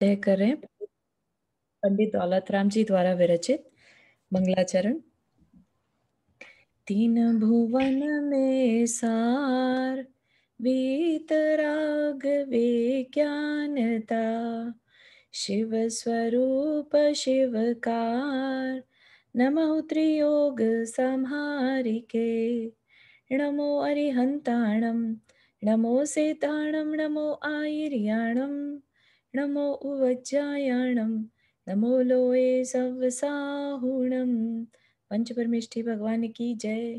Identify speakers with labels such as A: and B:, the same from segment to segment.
A: तय कर हैं पंडित राम जी द्वारा विरचित मंगलाचरण तीन भुवन में सार वीतराग विज्ञानता शिव स्वरूप शिवकार नमो त्रियोग संहारिके नमो अरिहंताणम नमो सेताणम नमो आयिर्याणम नमो उवज्जायाणं नमो लोए साहुणम पंच परमेष्ठी भगवान की जय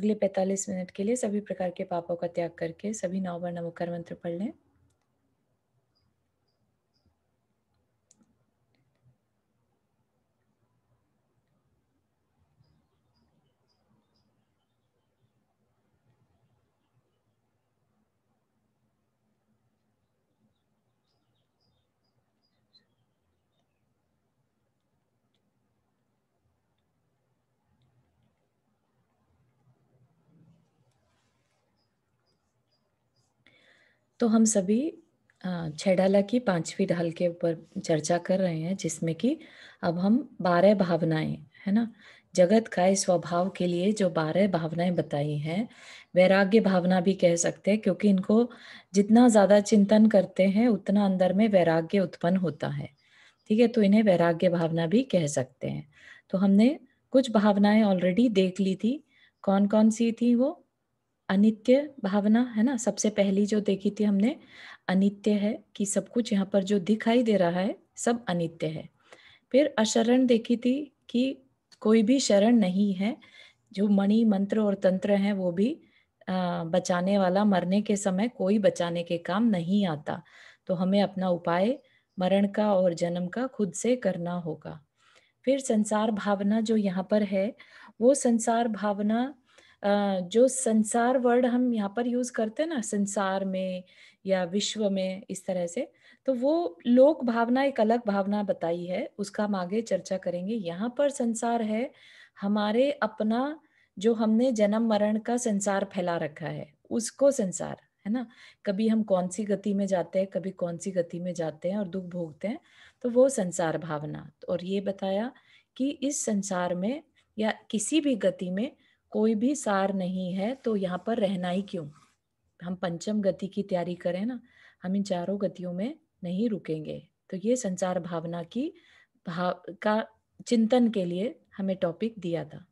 A: अगले 45 मिनट के लिए सभी प्रकार के पापों का त्याग करके सभी नौ बार नमोकार मंत्र पढ़ लें तो हम सभी छेडाला की पांचवी ढाल के ऊपर चर्चा कर रहे हैं जिसमें कि अब हम बारह भावनाएं है ना जगत का इस स्वभाव के लिए जो बारह भावनाएं बताई हैं वैराग्य भावना भी कह सकते हैं क्योंकि इनको जितना ज़्यादा चिंतन करते हैं उतना अंदर में वैराग्य उत्पन्न होता है ठीक है तो इन्हें वैराग्य भावना भी कह सकते हैं तो हमने कुछ भावनाएं ऑलरेडी देख ली थी कौन कौन सी थी वो अनित्य भावना है ना सबसे पहली जो देखी थी हमने अनित्य है कि सब कुछ यहाँ पर जो दिखाई दे रहा है सब अनित्य है फिर अशरण देखी थी कि कोई भी शरण नहीं है जो मणि मंत्र और तंत्र है वो भी बचाने वाला मरने के समय कोई बचाने के काम नहीं आता तो हमें अपना उपाय मरण का और जन्म का खुद से करना होगा फिर संसार भावना जो यहाँ पर है वो संसार भावना जो संसार वर्ड हम यहाँ पर यूज करते हैं ना संसार में या विश्व में इस तरह से तो वो लोक भावना एक अलग भावना बताई है उसका हम आगे चर्चा करेंगे यहाँ पर संसार है हमारे अपना जो हमने जन्म मरण का संसार फैला रखा है उसको संसार है ना कभी हम कौन सी गति में जाते हैं कभी कौन सी गति में जाते हैं और दुख भोगते हैं तो वो संसार भावना और ये बताया कि इस संसार में या किसी भी गति में कोई भी सार नहीं है तो यहाँ पर रहना ही क्यों हम पंचम गति की तैयारी करें ना हम इन चारों गतियों में नहीं रुकेंगे तो ये संसार भावना की भाव का चिंतन के लिए हमें टॉपिक दिया था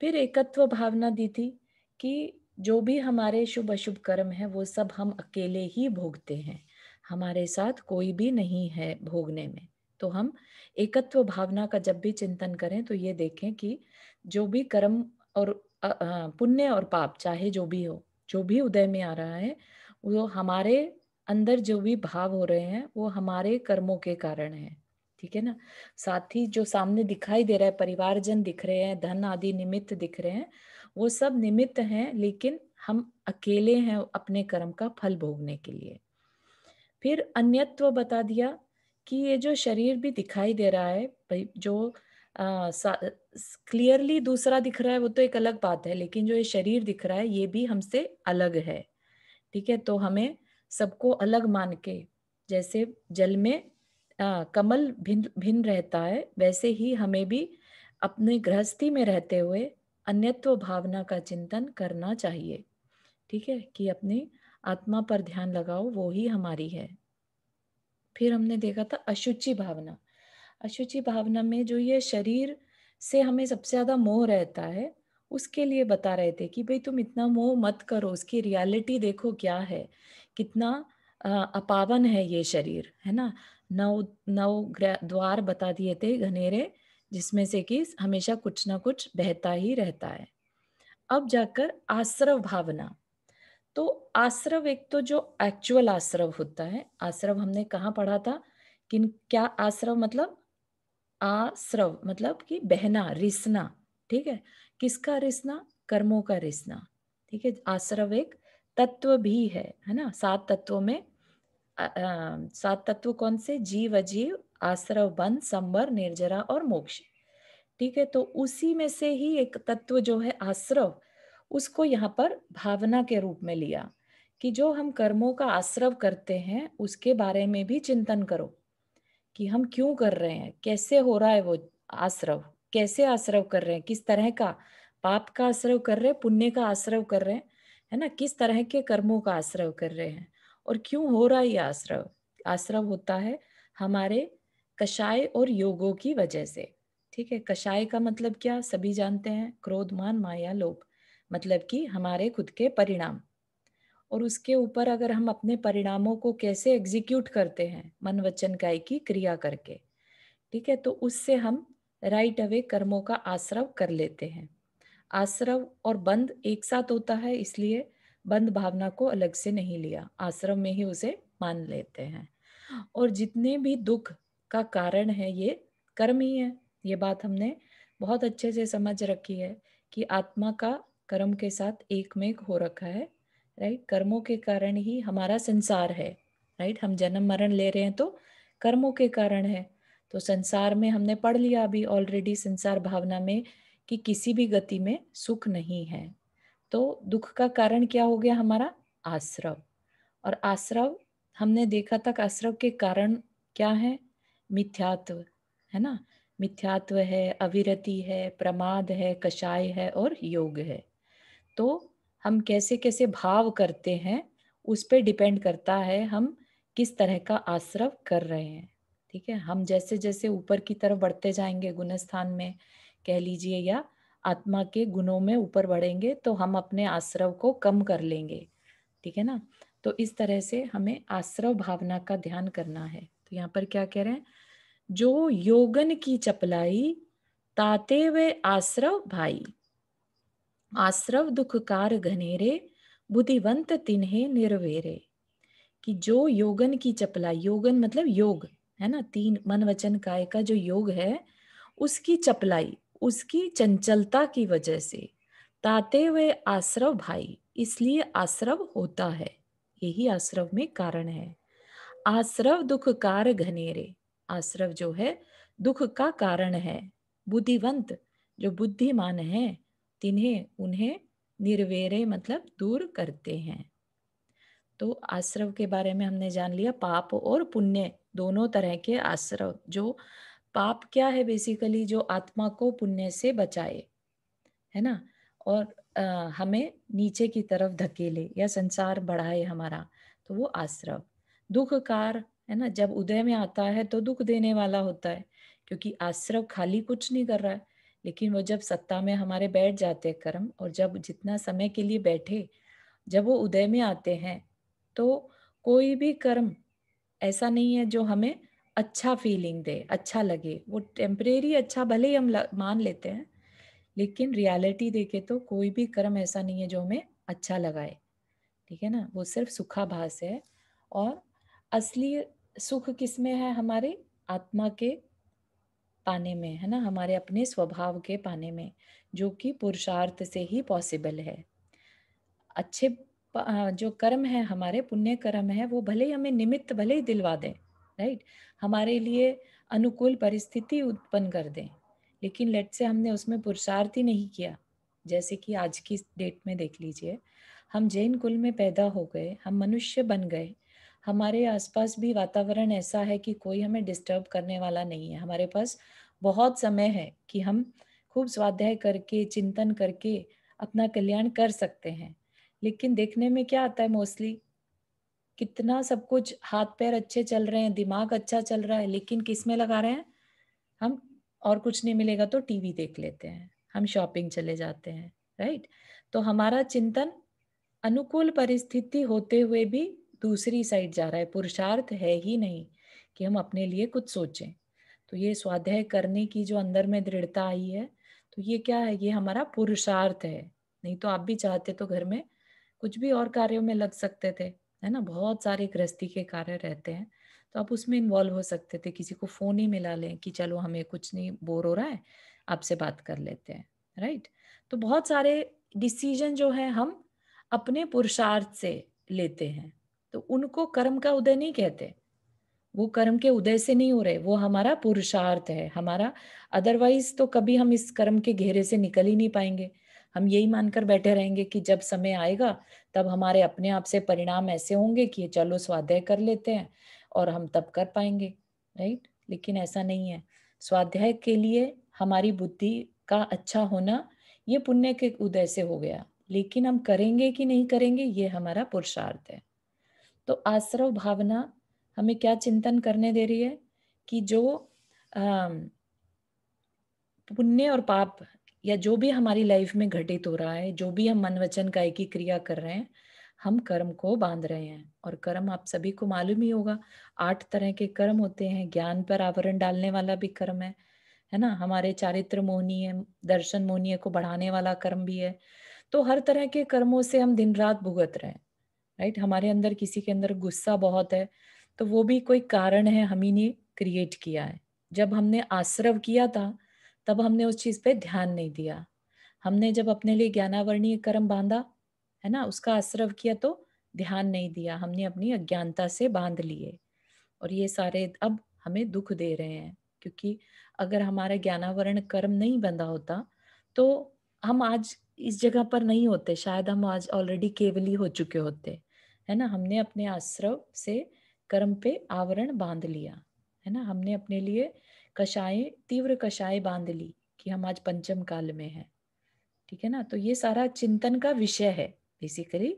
A: फिर एकत्व भावना दी थी कि जो भी हमारे शुभ अशुभ कर्म है वो सब हम अकेले ही भोगते हैं हमारे साथ कोई भी नहीं है भोगने में तो हम एकत्व भावना का जब भी चिंतन करें तो ये देखें कि जो भी कर्म और पुण्य और पाप चाहे जो भी हो जो भी उदय में आ रहा है वो हमारे अंदर जो भी भाव हो रहे हैं वो हमारे कर्मों के कारण है ठीक है ना साथ ही जो सामने दिखाई दे रहा है परिवारजन दिख रहे हैं धन आदि निमित्त दिख रहे हैं वो सब निमित्त हैं लेकिन हम अकेले हैं अपने कर्म का फल भोगने के लिए फिर अन्यत्व बता दिया कि ये जो शरीर भी दिखाई दे रहा है जो क्लियरली दूसरा दिख रहा है वो तो एक अलग बात है लेकिन जो ये शरीर दिख रहा है ये भी हमसे अलग है ठीक है तो हमें सबको अलग मान के जैसे जल में आ, कमल भिन्न भिन्न रहता है वैसे ही हमें भी अपने गृहस्थी में रहते हुए अन्यत्व भावना का चिंतन करना चाहिए ठीक है कि अपनी आत्मा पर ध्यान लगाओ वो ही हमारी है फिर हमने देखा था अशुचि भावना अशुचि भावना में जो ये शरीर से हमें सबसे ज़्यादा मोह रहता है उसके लिए बता रहे थे कि भाई तुम इतना मोह मत करो उसकी रियलिटी देखो क्या है कितना अपावन है ये शरीर है ना नव नव द्वार बता दिए थे घनेरे जिसमें से कि हमेशा कुछ ना कुछ बहता ही रहता है अब जाकर आश्रव भावना तो आश्रव एक तो जो एक्चुअल आश्रव होता है आश्रव हमने कहाँ पढ़ा था कि क्या आश्रव मतलब आश्रव मतलब कि बहना रिसना ठीक है किसका रिसना कर्मों का रिसना ठीक है आश्रव एक तत्व भी है है ना सात तत्वों में सात तत्व कौन से जीव अजीव आश्रव बन संबर निर्जरा और मोक्ष ठीक है तो उसी में से ही एक तत्व जो है आश्रव उसको यहाँ पर भावना के रूप में लिया कि जो हम कर्मों का आश्रव करते हैं उसके बारे में भी चिंतन करो कि हम क्यों कर रहे हैं कैसे हो रहा है वो आश्रव कैसे आश्रव कर रहे हैं किस तरह का पाप का आश्रव कर रहे हैं पुण्य का आश्रव कर रहे हैं है ना किस तरह के कर्मों का आश्रव कर रहे हैं और क्यों हो रहा है ये आश्रव आश्रव होता है हमारे कषाय और योगों की वजह से ठीक है कषाय का मतलब क्या सभी जानते हैं क्रोध मान माया लोभ मतलब कि हमारे खुद के परिणाम और उसके ऊपर अगर हम अपने परिणामों को कैसे एग्जीक्यूट करते हैं मन वचन काय की क्रिया करके ठीक है तो उससे हम राइट अवे कर्मों का आश्रव कर लेते हैं आश्रव और बंद एक साथ होता है इसलिए बंद भावना को अलग से नहीं लिया आश्रव में ही उसे मान लेते हैं और जितने भी दुख का कारण है ये कर्म ही है ये बात हमने बहुत अच्छे से समझ रखी है कि आत्मा का कर्म के साथ एकमेक हो रखा है राइट कर्मों के कारण ही हमारा संसार है राइट हम जन्म मरण ले रहे हैं तो कर्मों के कारण है तो संसार में हमने पढ़ लिया अभी ऑलरेडी संसार भावना में कि किसी भी गति में सुख नहीं है तो दुख का कारण क्या हो गया हमारा आश्रव और आश्रव हमने देखा तक आश्रव के कारण क्या है मिथ्यात्व है ना मिथ्यात्व है अविरति है प्रमाद है कषाय है और योग है तो हम कैसे कैसे भाव करते हैं उस पर डिपेंड करता है हम किस तरह का आश्रव कर रहे हैं ठीक है हम जैसे जैसे ऊपर की तरफ बढ़ते जाएंगे गुणस्थान में कह लीजिए या आत्मा के गुणों में ऊपर बढ़ेंगे तो हम अपने आश्रव को कम कर लेंगे ठीक है ना तो इस तरह से हमें आश्रव भावना का ध्यान करना है तो यहाँ पर क्या कह रहे हैं जो योगन की चपलाई ताते वे आश्रव भाई आश्रव दुख कार घनेरे बुद्धिवंत तिन्हे निर्वेरे कि जो योगन की चपला योगन मतलब योग है ना तीन मन वचन काय का जो योग है उसकी चपलाई उसकी चंचलता की वजह से ताते वे आश्रव भाई इसलिए आश्रव होता है यही आश्रव में कारण है आश्रव दुख कार घनेरे आश्रव जो है दुख का कारण है बुद्धिवंत जो बुद्धिमान है तिन्हें उन्हें निर्वेरे मतलब दूर करते हैं तो आश्रव के बारे में हमने जान लिया पाप और पुण्य दोनों तरह के आश्रव जो पाप क्या है बेसिकली जो आत्मा को पुण्य से बचाए है ना और आ, हमें नीचे की तरफ धकेले या संसार बढ़ाए हमारा तो वो आश्रव दुख कार है ना जब उदय में आता है तो दुख देने वाला होता है क्योंकि आश्रव खाली कुछ नहीं कर रहा है लेकिन वो जब सत्ता में हमारे बैठ जाते हैं कर्म और जब जितना समय के लिए बैठे जब वो उदय में आते हैं तो कोई भी कर्म ऐसा नहीं है जो हमें अच्छा फीलिंग दे अच्छा लगे वो टेम्परेरी अच्छा भले ही हम मान लेते हैं लेकिन रियलिटी देखे तो कोई भी कर्म ऐसा नहीं है जो हमें अच्छा लगाए ठीक है ना वो सिर्फ सुखाभास है और असली सुख किस में है हमारे आत्मा के पाने में है ना हमारे अपने स्वभाव के पाने में जो कि पुरुषार्थ से ही पॉसिबल है अच्छे जो कर्म है हमारे पुण्य कर्म है वो भले ही हमें निमित्त भले ही दिलवा दें राइट हमारे लिए अनुकूल परिस्थिति उत्पन्न कर दें लेकिन लेट से हमने उसमें पुरुषार्थ ही नहीं किया जैसे कि आज की डेट में देख लीजिए हम जैन कुल में पैदा हो गए हम मनुष्य बन गए हमारे आसपास भी वातावरण ऐसा है कि कोई हमें डिस्टर्ब करने वाला नहीं है हमारे पास बहुत समय है कि हम खूब स्वाध्याय करके चिंतन करके अपना कल्याण कर सकते हैं लेकिन देखने में क्या आता है मोस्टली कितना सब कुछ हाथ पैर अच्छे चल रहे हैं दिमाग अच्छा चल रहा है लेकिन किस में लगा रहे हैं हम और कुछ नहीं मिलेगा तो टीवी देख लेते हैं हम शॉपिंग चले जाते हैं राइट तो हमारा चिंतन अनुकूल परिस्थिति होते हुए भी दूसरी साइड जा रहा है पुरुषार्थ है ही नहीं कि हम अपने लिए कुछ सोचें तो ये स्वाध्याय करने की जो अंदर में दृढ़ता आई है तो ये क्या है ये हमारा पुरुषार्थ है नहीं तो आप भी चाहते तो घर में कुछ भी और कार्यों में लग सकते थे है ना बहुत सारे गृहस्थी के कार्य रहते हैं तो आप उसमें इन्वॉल्व हो सकते थे किसी को फ़ोन ही मिला लें कि चलो हमें कुछ नहीं बोर हो रहा है आपसे बात कर लेते हैं राइट तो बहुत सारे डिसीजन जो है हम अपने पुरुषार्थ से लेते हैं तो उनको कर्म का उदय नहीं कहते वो कर्म के उदय से नहीं हो रहे वो हमारा पुरुषार्थ है हमारा अदरवाइज तो कभी हम इस कर्म के घेरे से निकल ही नहीं पाएंगे हम यही मानकर बैठे रहेंगे कि जब समय आएगा तब हमारे अपने आप से परिणाम ऐसे होंगे कि चलो स्वाध्याय कर लेते हैं और हम तब कर पाएंगे राइट लेकिन ऐसा नहीं है स्वाध्याय के लिए हमारी बुद्धि का अच्छा होना ये पुण्य के उदय से हो गया लेकिन हम करेंगे कि नहीं करेंगे ये हमारा पुरुषार्थ है तो आश्रव भावना हमें क्या चिंतन करने दे रही है कि जो पुण्य और पाप या जो भी हमारी लाइफ में घटित हो रहा है जो भी हम मन वचन का एक की क्रिया कर रहे हैं हम कर्म को बांध रहे हैं और कर्म आप सभी को मालूम ही होगा आठ तरह के कर्म होते हैं ज्ञान पर आवरण डालने वाला भी कर्म है है ना हमारे चारित्र मोहनीय दर्शन मोहनीय को बढ़ाने वाला कर्म भी है तो हर तरह के कर्मों से हम दिन रात भुगत रहे हैं राइट हमारे अंदर किसी के अंदर गुस्सा बहुत है तो वो भी कोई कारण है हम ही ने क्रिएट किया है जब हमने आश्रव किया था तब हमने उस चीज़ पे ध्यान नहीं दिया हमने जब अपने लिए ज्ञानावरणीय कर्म बांधा है ना उसका आश्रव किया तो ध्यान नहीं दिया हमने अपनी अज्ञानता से बांध लिए और ये सारे अब हमें दुख दे रहे हैं क्योंकि अगर हमारा ज्ञानावरण कर्म नहीं बंधा होता तो हम आज इस जगह पर नहीं होते शायद हम आज ऑलरेडी केवली हो चुके होते है ना हमने अपने आश्रव से कर्म पे आवरण बांध लिया है ना हमने अपने लिए कषाय तीव्र कषाएं बांध ली कि हम आज पंचम काल में हैं ठीक है ना तो ये सारा चिंतन का विषय है बेसिकली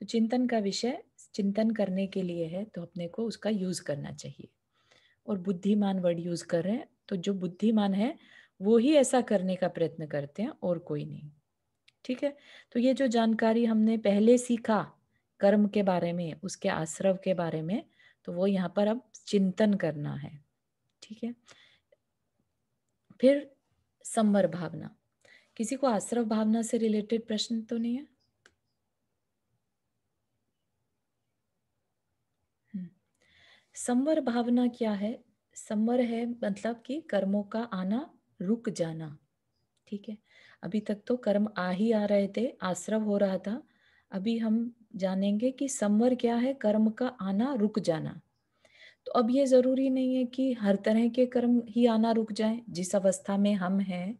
A: तो चिंतन का विषय चिंतन करने के लिए है तो अपने को उसका यूज करना चाहिए और बुद्धिमान वर्ड यूज कर रहे हैं तो जो बुद्धिमान है वो ही ऐसा करने का प्रयत्न करते हैं और कोई नहीं ठीक है तो ये जो जानकारी हमने पहले सीखा कर्म के बारे में उसके आश्रव के बारे में तो वो यहाँ पर अब चिंतन करना है ठीक है फिर संवर भावना किसी को आश्रव भावना से रिलेटेड प्रश्न तो नहीं है हम्म। संवर भावना क्या है संवर है मतलब कि कर्मों का आना रुक जाना ठीक है अभी तक तो कर्म आ ही आ रहे थे आश्रव हो रहा था अभी हम जानेंगे कि समवर क्या है कर्म का आना रुक जाना तो अब ये जरूरी नहीं है कि हर तरह के कर्म ही आना रुक जाए जिस अवस्था में हम हैं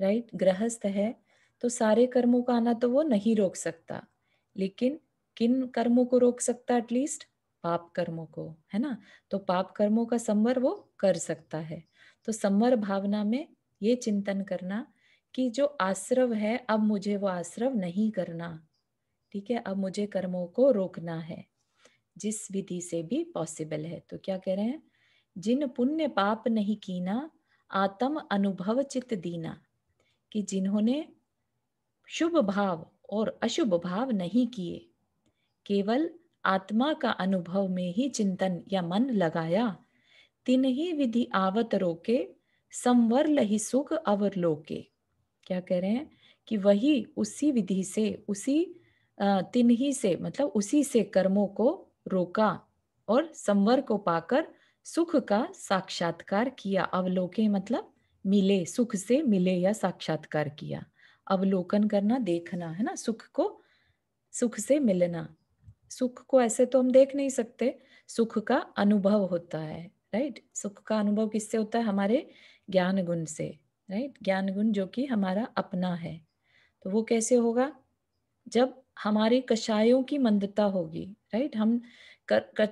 A: राइट गृहस्थ है तो सारे कर्मों का आना तो वो नहीं रोक सकता लेकिन किन कर्मों को रोक सकता एटलीस्ट पाप कर्मों को है ना तो पाप कर्मों का संवर वो कर सकता है तो संवर भावना में ये चिंतन करना कि जो आश्रव है अब मुझे वो आश्रव नहीं करना ठीक है अब मुझे कर्मों को रोकना है जिस विधि से भी पॉसिबल है तो क्या कह रहे हैं जिन पुण्य पाप नहीं कीना आत्म अनुभव चित दीना कि जिन्होंने शुभ भाव और अशुभ भाव नहीं किए केवल आत्मा का अनुभव में ही चिंतन या मन लगाया तीन ही विधि आवत रोके संवर लही सुख अवर लोके क्या कह रहे हैं कि वही उसी विधि से उसी तिन ही से मतलब उसी से कर्मों को रोका और संवर को पाकर सुख का साक्षात्कार किया अवलोके मतलब मिले सुख से मिले या साक्षात्कार किया अवलोकन करना देखना है ना सुख को सुख से मिलना सुख को ऐसे तो हम देख नहीं सकते सुख का अनुभव होता है राइट सुख का अनुभव किससे होता है हमारे ज्ञान गुण से राइट ज्ञान गुण जो कि हमारा अपना है तो वो कैसे होगा जब हमारे कषायों की मंदता होगी राइट हम कर, कर,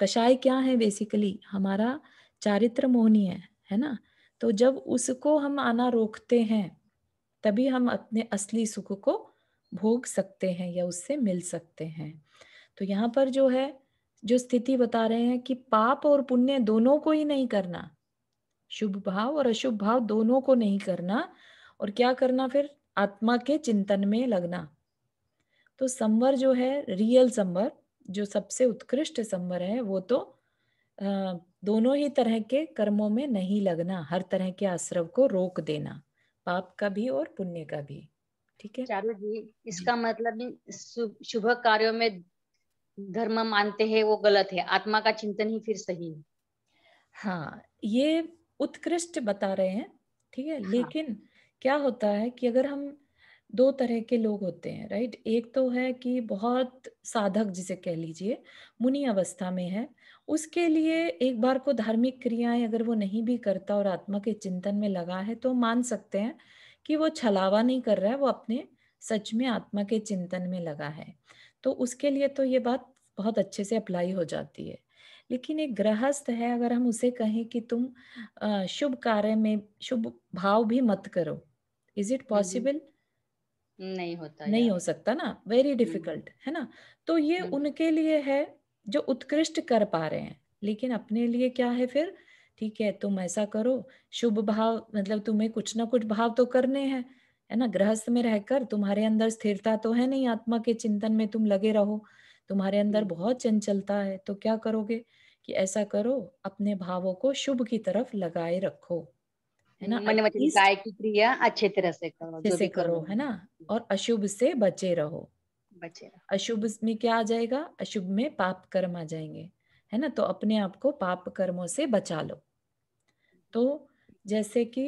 A: कषाय क्या है बेसिकली हमारा चारित्र मोहनी है है ना तो जब उसको हम आना रोकते हैं तभी हम अपने असली सुख को भोग सकते हैं या उससे मिल सकते हैं तो यहाँ पर जो है जो स्थिति बता रहे हैं कि पाप और पुण्य दोनों को ही नहीं करना शुभ भाव और अशुभ भाव दोनों को नहीं करना और क्या करना फिर आत्मा के चिंतन में लगना तो संवर जो है रियल संवर जो सबसे उत्कृष्ट संवर है वो तो दोनों ही तरह के कर्मों में नहीं लगना हर तरह के आश्रव को रोक देना पाप का भी और पुण्य का भी ठीक है चारू जी इसका जी। मतलब शुभ कार्यों में धर्म मानते हैं वो गलत है आत्मा का चिंतन ही फिर सही है हाँ ये उत्कृष्ट बता रहे हैं ठीक है हाँ। लेकिन क्या होता है कि अगर हम दो तरह के लोग होते हैं राइट एक तो है कि बहुत साधक जिसे कह लीजिए मुनि अवस्था में है उसके लिए एक बार को धार्मिक क्रियाएं अगर वो नहीं भी करता और आत्मा के चिंतन में लगा है तो मान सकते हैं कि वो छलावा नहीं कर रहा है वो अपने सच में आत्मा के चिंतन में लगा है तो उसके लिए तो ये बात बहुत अच्छे से अप्लाई हो जाती है लेकिन एक गृहस्थ है अगर हम उसे कहें कि तुम शुभ कार्य में शुभ भाव भी मत करो इज इट पॉसिबल mm-hmm. नहीं होता नहीं हो सकता ना वेरी डिफिकल्ट हम्म। है ना तो ये हम्म। उनके लिए है जो उत्कृष्ट कर पा रहे हैं लेकिन अपने लिए क्या है फिर ठीक है तुम ऐसा करो शुभ भाव मतलब तुम्हें कुछ ना कुछ भाव तो करने हैं है ना गृहस्थ में रहकर तुम्हारे अंदर स्थिरता तो है नहीं आत्मा के चिंतन में तुम लगे रहो तुम्हारे अंदर हम्म। बहुत चंचलता है तो क्या करोगे कि ऐसा करो अपने भावों को शुभ की तरफ लगाए रखो
B: है ना मैंने हम्म, मतलब, मतलब गाय की
A: क्रिया अच्छे तरह से करो से, से करो है ना और अशुभ से बचे रहो बचे रहो अशुभ में क्या आ जाएगा अशुभ में पाप कर्म आ जाएंगे है ना तो अपने आप को पाप कर्मों से बचा लो तो जैसे कि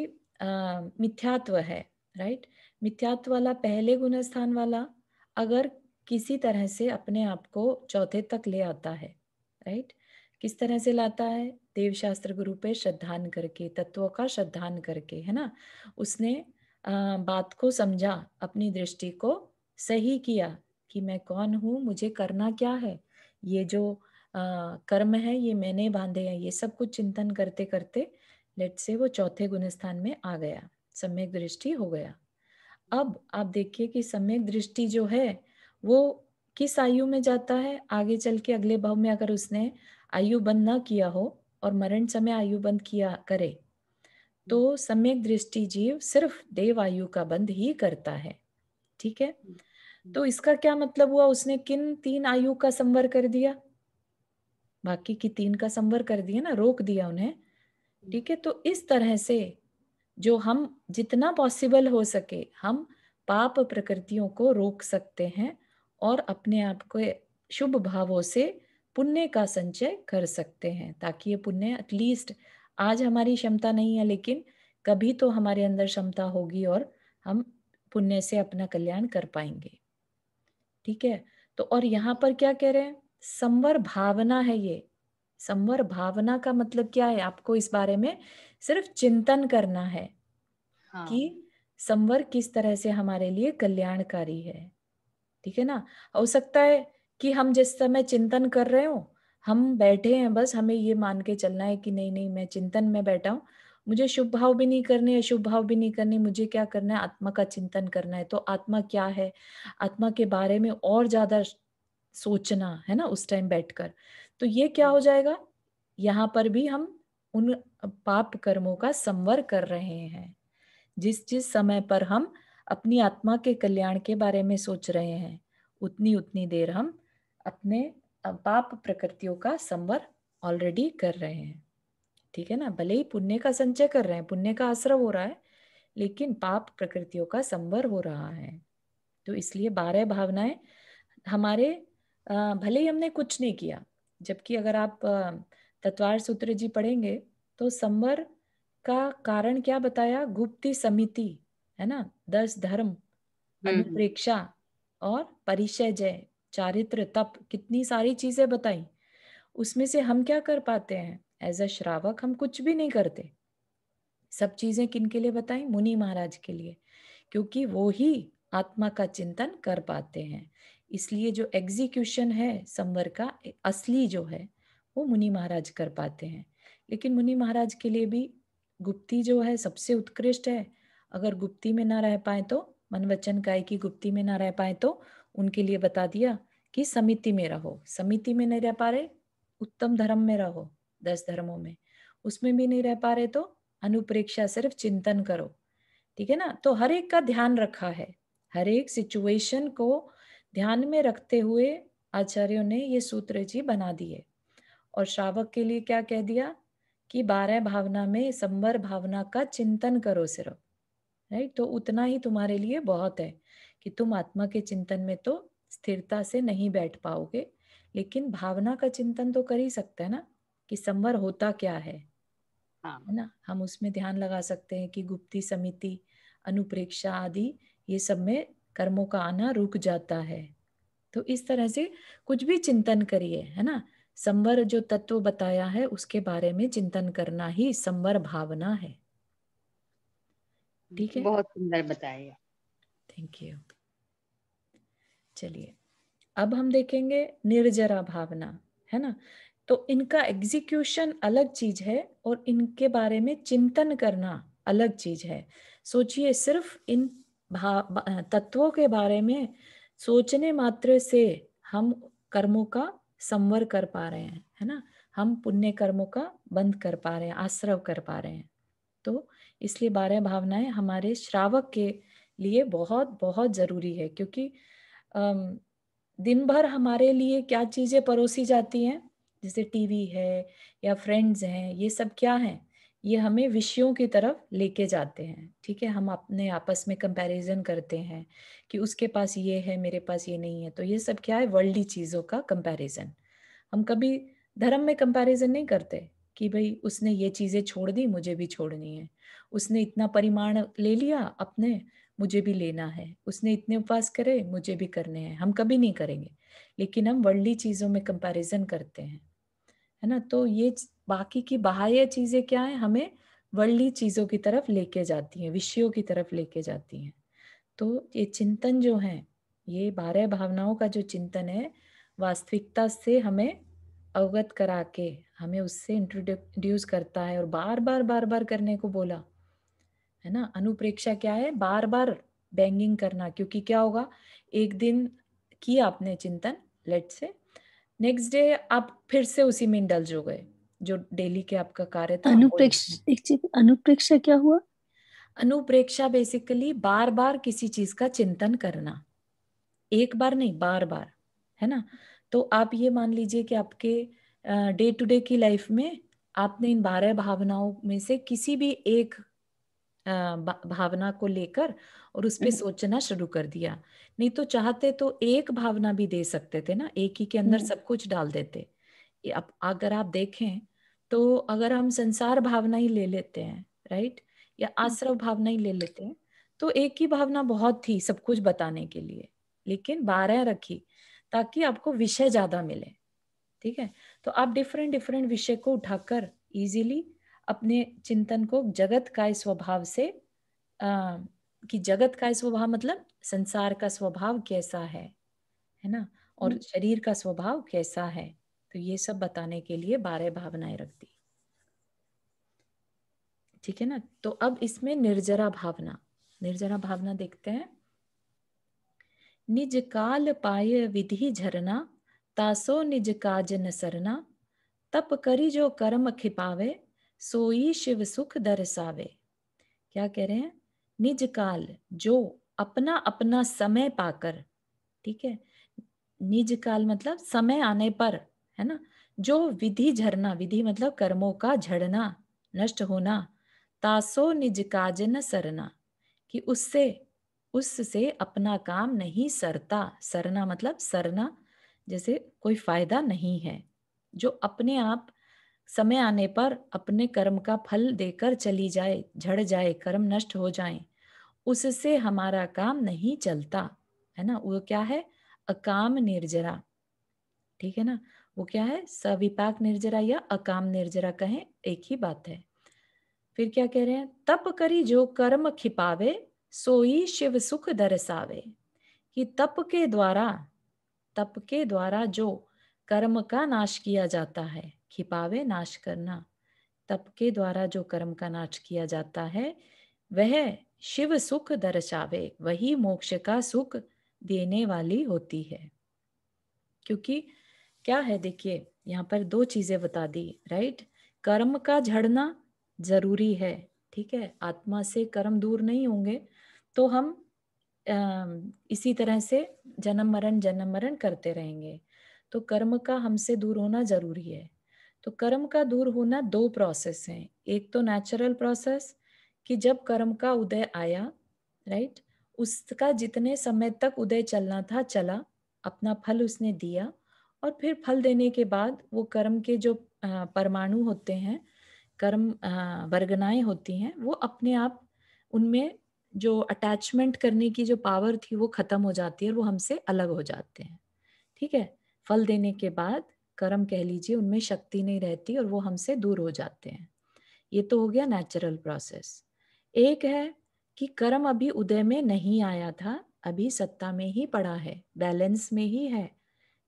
A: मिथ्यात्व है राइट मिथ्यात्व वाला पहले गुणस्थान वाला अगर किसी तरह से अपने आप को चौथे तक ले आता है राइट किस तरह से लाता है देव शास्त्र गुरु पे श्रद्धान करके तत्वों का श्रद्धान करके है ना उसने आ, बात को समझा अपनी दृष्टि को सही किया कि मैं कौन हूँ मुझे करना क्या है ये जो आ, कर्म है ये मैंने बांधे हैं ये सब कुछ चिंतन करते करते लेट से वो चौथे गुण स्थान में आ गया सम्यक दृष्टि हो गया अब आप देखिए कि सम्यक दृष्टि जो है वो किस आयु में जाता है आगे चल के अगले भाव में अगर उसने आयु बंद ना किया हो और मरण समय आयु बंद किया करे तो हम्म। सम्यक दृष्टि जीव सिर्फ देव आयु का बंद ही करता है ठीक है हम्म, हम्म। तो इसका क्या मतलब हुआ उसने किन तीन आयु का संवर कर दिया बाकी की तीन का संवर कर दिया ना रोक दिया उन्हें ठीक है तो इस तरह से जो हम जितना पॉसिबल हो सके हम पाप प्रकृतियों को रोक सकते हैं और अपने आप को शुभ भावों से पुण्य का संचय कर सकते हैं ताकि ये पुण्य एटलीस्ट आज हमारी क्षमता नहीं है लेकिन कभी तो हमारे अंदर क्षमता होगी और हम पुण्य से अपना कल्याण कर पाएंगे ठीक है तो और यहाँ पर क्या कह रहे हैं संवर भावना है ये संवर भावना का मतलब क्या है आपको इस बारे में सिर्फ चिंतन करना है हाँ। कि संवर किस तरह से हमारे लिए कल्याणकारी है ठीक है ना हो सकता है कि हम जिस समय चिंतन कर रहे हो हम बैठे हैं बस हमें ये मान के चलना है कि नहीं नहीं मैं चिंतन में बैठा हूँ मुझे शुभ भाव भी नहीं करने अशुभ भाव भी नहीं करने मुझे क्या करना है आत्मा का चिंतन करना है तो आत्मा क्या है आत्मा के बारे में और ज्यादा सोचना है ना उस टाइम बैठकर तो ये क्या हो जाएगा यहाँ पर भी हम उन पाप कर्मों का संवर कर रहे हैं जिस जिस समय पर हम अपनी आत्मा के कल्याण के बारे में सोच रहे हैं उतनी उतनी देर हम अपने पाप प्रकृतियों का संवर ऑलरेडी कर रहे हैं ठीक है ना भले ही पुण्य का संचय कर रहे हैं पुण्य का आश्रव हो रहा है लेकिन पाप प्रकृतियों का संवर हो रहा है तो इसलिए बारह भावनाएं हमारे भले ही हमने कुछ नहीं किया जबकि अगर आप तत्वार सूत्र जी पढ़ेंगे तो संवर का कारण क्या बताया गुप्ति समिति है ना दस धर्म हम्म, हम्म। अनुप्रेक्षा और परिचय जय चारित्र तप कितनी सारी चीजें बताई उसमें से हम क्या कर पाते हैं एज अ श्रावक हम कुछ भी नहीं करते सब चीजें किन के लिए बताई मुनि महाराज के लिए क्योंकि वो ही आत्मा का चिंतन कर पाते हैं इसलिए जो एग्जीक्यूशन है संवर का असली जो है वो मुनि महाराज कर पाते हैं लेकिन मुनि महाराज के लिए भी गुप्ती जो है सबसे उत्कृष्ट है अगर गुप्ती में ना रह पाए तो मन वचन काय की गुप्ती में ना रह पाए तो उनके लिए बता दिया कि समिति में रहो समिति में नहीं रह पा रहे उत्तम धर्म में रहो दस धर्मों में उसमें भी नहीं रह पा रहे तो अनुप्रेक्षा सिर्फ चिंतन करो ठीक है ना तो हर एक का ध्यान रखा है हर एक सिचुएशन को ध्यान में रखते हुए आचार्यों ने ये सूत्र जी बना दिए और श्रावक के लिए क्या कह दिया कि बारह भावना में संवर भावना का चिंतन करो सिर्फ राइट तो उतना ही तुम्हारे लिए बहुत है कि तुम आत्मा के चिंतन में तो स्थिरता से नहीं बैठ पाओगे लेकिन भावना का चिंतन तो कर ही सकते हैं ना कि संवर होता क्या है हाँ। है ना हम उसमें ध्यान लगा सकते हैं कि गुप्ती समिति अनुप्रेक्षा आदि ये सब में कर्मों का आना रुक जाता है तो इस तरह से कुछ भी चिंतन करिए है ना संवर जो तत्व बताया है उसके बारे में चिंतन करना ही संवर भावना है ठीक है बहुत सुंदर बताया थैंक यू चलिए अब हम देखेंगे निर्जरा भावना है ना तो इनका एग्जीक्यूशन अलग चीज है और इनके बारे में चिंतन करना अलग चीज है सोचिए सिर्फ इन भाव तत्वों के बारे में सोचने मात्र से हम कर्मों का संवर कर पा रहे हैं है ना हम पुण्य कर्मों का बंद कर पा रहे हैं आश्रव कर पा रहे हैं तो इसलिए बारह भावनाएं हमारे श्रावक के लिए बहुत बहुत ज़रूरी है क्योंकि दिन भर हमारे लिए क्या चीज़ें परोसी जाती हैं जैसे टीवी है या फ्रेंड्स हैं ये सब क्या हैं ये हमें विषयों की तरफ लेके जाते हैं ठीक है हम अपने आपस में कंपैरिजन करते हैं कि उसके पास ये है मेरे पास ये नहीं है तो ये सब क्या है वर्ल्डी चीज़ों का कंपैरिजन हम कभी धर्म में कंपैरिजन नहीं करते कि भाई उसने ये चीज़ें छोड़ दी मुझे भी छोड़नी है उसने इतना परिमाण ले लिया अपने मुझे भी लेना है उसने इतने उपवास करे मुझे भी करने हैं हम कभी नहीं करेंगे लेकिन हम वर्ल्डली चीज़ों में कंपैरिजन करते हैं है ना तो ये बाकी की बाह्य चीज़ें क्या है हमें वर्ल्डली चीज़ों की तरफ लेके जाती हैं विषयों की तरफ लेके जाती हैं तो ये चिंतन जो है ये बारह भावनाओं का जो चिंतन है वास्तविकता से हमें अवगत करा के हमें उससे इंट्रोड्यूस करता है और बार बार बार बार करने को बोला है ना अनुप्रेक्षा क्या है बार बार बैंगिंग करना क्योंकि क्या होगा एक दिन किया आपने चिंतन लेट से नेक्स्ट डे आप फिर से उसी में इंडल्ज हो गए जो डेली के आपका कार्य था अनुप्रेक्षा अनुप्रेक्षा क्या हुआ अनुप्रेक्षा बेसिकली बार बार किसी चीज का चिंतन करना एक बार नहीं बार बार है ना तो आप ये मान लीजिए कि आपके डे टू डे की लाइफ में आपने इन बारह भावनाओं में से किसी भी एक भावना को लेकर और उस पर हम्म। सोचना शुरू कर दिया नहीं तो चाहते तो एक भावना भी दे सकते थे ना एक ही के अंदर हम्म। सब कुछ डाल देते अब अगर आप देखें तो अगर हम संसार भावना ही ले लेते हैं राइट या हम्म। आश्रव भावना ही ले लेते हैं तो एक ही भावना बहुत थी सब कुछ बताने के लिए लेकिन बारह रखी ताकि आपको विषय ज्यादा मिले ठीक है तो आप डिफरेंट डिफरेंट विषय को उठाकर इजीली अपने चिंतन को जगत का स्वभाव से आ, कि जगत का स्वभाव मतलब संसार का स्वभाव कैसा है है ना और हम्म। शरीर का स्वभाव कैसा है तो ये सब बताने के लिए बारह भावनाएं रखती ठीक है ना तो अब इसमें निर्जरा भावना निर्जरा भावना देखते हैं निज काल पाय विधि झरना तासो निज काज न सरना तप करी जो कर्म खिपावे सोई शिव सुख दरसावे क्या कह रहे हैं निज काल जो अपना अपना समय पाकर ठीक है निज काल मतलब समय आने पर है ना जो विधि झरना विधि मतलब कर्मों का झड़ना नष्ट होना तासो निज काज न सरना कि उससे उससे अपना काम नहीं सरता सरना मतलब सरना जैसे कोई फायदा नहीं है जो अपने आप समय आने पर अपने कर्म का फल देकर चली जाए झड़ जाए कर्म नष्ट हो जाए उससे हमारा काम नहीं चलता है ना वो क्या है अकाम निर्जरा ठीक है ना वो क्या है सविपाक निर्जरा या अकाम निर्जरा कहें एक ही बात है फिर क्या कह रहे हैं तप करी जो कर्म खिपावे सोई शिव सुख दरसावे कि तप के द्वारा तप के द्वारा जो कर्म का नाश किया जाता है खिपावे नाश करना तप के द्वारा जो कर्म का नाश किया जाता है वह शिव सुख दर्शावे वही मोक्ष का सुख देने वाली होती है क्योंकि क्या है देखिए यहाँ पर दो चीजें बता दी राइट कर्म का झड़ना जरूरी है ठीक है आत्मा से कर्म दूर नहीं होंगे तो हम इसी तरह से जन्म मरण जन्म मरण करते रहेंगे तो कर्म का हमसे दूर होना जरूरी है तो कर्म का दूर होना दो प्रोसेस हैं एक तो नेचुरल प्रोसेस कि जब कर्म का उदय आया राइट उसका जितने समय तक उदय चलना था चला अपना फल उसने दिया और फिर फल देने के बाद वो कर्म के जो परमाणु होते हैं कर्म वर्गनाएं होती हैं वो अपने आप उनमें जो अटैचमेंट करने की जो पावर थी वो खत्म हो जाती है और वो हमसे अलग हो जाते हैं ठीक है फल देने के बाद कर्म कह लीजिए उनमें शक्ति नहीं रहती और वो हमसे दूर हो जाते हैं ये तो हो गया नेचुरल प्रोसेस एक है कि कर्म अभी उदय में नहीं आया था अभी सत्ता में ही पड़ा है बैलेंस में ही है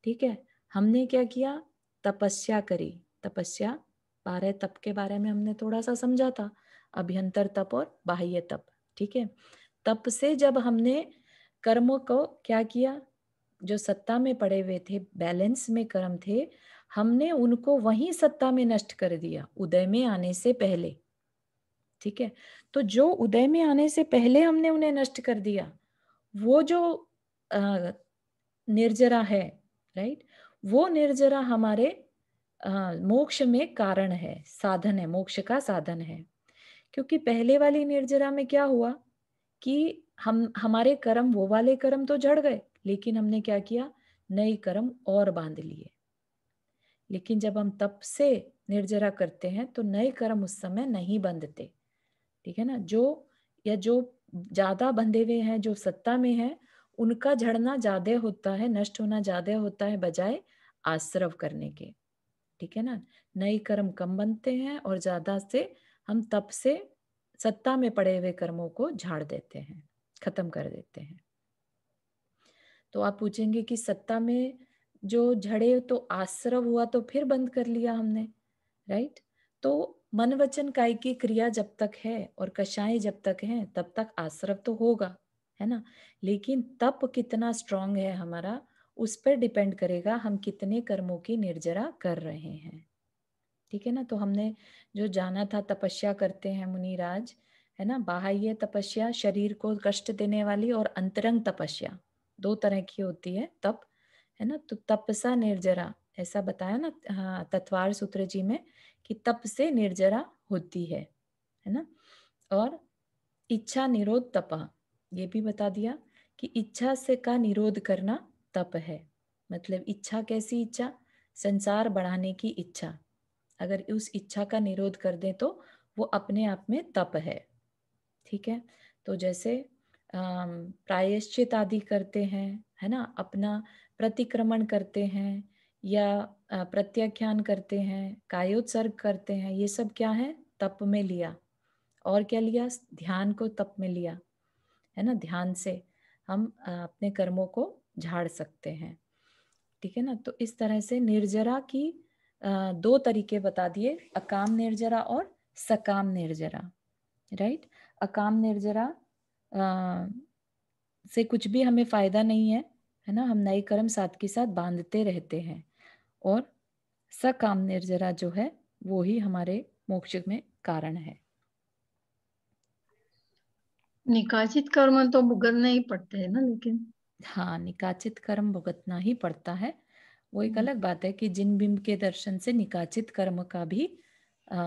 A: ठीक है हमने क्या किया तपस्या करी तपस्या बारह तप के बारे में हमने थोड़ा सा समझा था अभ्यंतर तप और बाह्य तप ठीक है तप से जब हमने कर्म को क्या किया जो सत्ता में पड़े हुए थे बैलेंस में कर्म थे हमने उनको वही सत्ता में नष्ट कर दिया उदय में आने से पहले ठीक है तो जो उदय में आने से पहले हमने उन्हें नष्ट कर दिया वो जो आ, निर्जरा है राइट वो निर्जरा हमारे आ, मोक्ष में कारण है साधन है मोक्ष का साधन है क्योंकि पहले वाली निर्जरा में क्या हुआ कि हम हमारे कर्म वो वाले कर्म तो जड़ गए लेकिन हमने क्या किया नए कर्म और बांध लिए लेकिन जब हम तप से निर्जरा करते हैं तो नए कर्म उस समय नहीं बंधते ठीक है ना जो या जो ज्यादा बंधे हुए हैं जो सत्ता में है उनका झड़ना ज्यादा होता है नष्ट होना ज्यादा होता है बजाय आश्रव करने के ठीक है ना नए कर्म कम बनते हैं और ज्यादा से हम तप से सत्ता में पड़े हुए कर्मों को झाड़ देते हैं खत्म कर देते हैं तो आप पूछेंगे कि सत्ता में जो झड़े तो आश्रव हुआ तो फिर बंद कर लिया हमने राइट तो मन वचन काय की क्रिया जब तक है और कषाय जब तक है तब तक आश्रव तो होगा है ना लेकिन तप कितना स्ट्रांग है हमारा उस पर डिपेंड करेगा हम कितने कर्मों की निर्जरा कर रहे हैं ठीक है ना तो हमने जो जाना था तपस्या करते हैं मुनिराज है ना बाह्य तपस्या शरीर को कष्ट देने वाली और अंतरंग तपस्या दो तरह की होती है तप है ना तो तपसा निर्जरा ऐसा बताया ना हाँ तत्वार सूत्र जी में कि तप से निर्जरा होती है है ना और इच्छा निरोध तपा ये भी बता दिया कि इच्छा से का निरोध करना तप है मतलब इच्छा कैसी इच्छा संसार बढ़ाने की इच्छा अगर उस इच्छा का निरोध कर दे तो वो अपने आप में तप है ठीक है तो जैसे प्रायश्चित आदि करते हैं है ना अपना प्रतिक्रमण करते हैं या प्रत्याख्यान करते हैं कायोत्सर्ग करते हैं ये सब क्या है तप में लिया और क्या लिया ध्यान को तप में लिया है ना ध्यान से हम अपने कर्मों को झाड़ सकते हैं ठीक है ना तो इस तरह से निर्जरा की दो तरीके बता दिए अकाम निर्जरा और सकाम निर्जरा राइट अकाम निर्जरा से कुछ भी हमें फ़ायदा नहीं है है ना हम नए कर्म साथ के साथ बांधते रहते हैं और सकाम निर्जरा जो है वो ही हमारे मोक्ष में कारण है निकाचित कर्म तो भुगतने ही पड़ते हैं ना लेकिन हाँ निकाचित कर्म भुगतना ही पड़ता है वो एक हम्म। अलग बात है कि जिन बिंब के दर्शन से निकाचित कर्म का भी आ,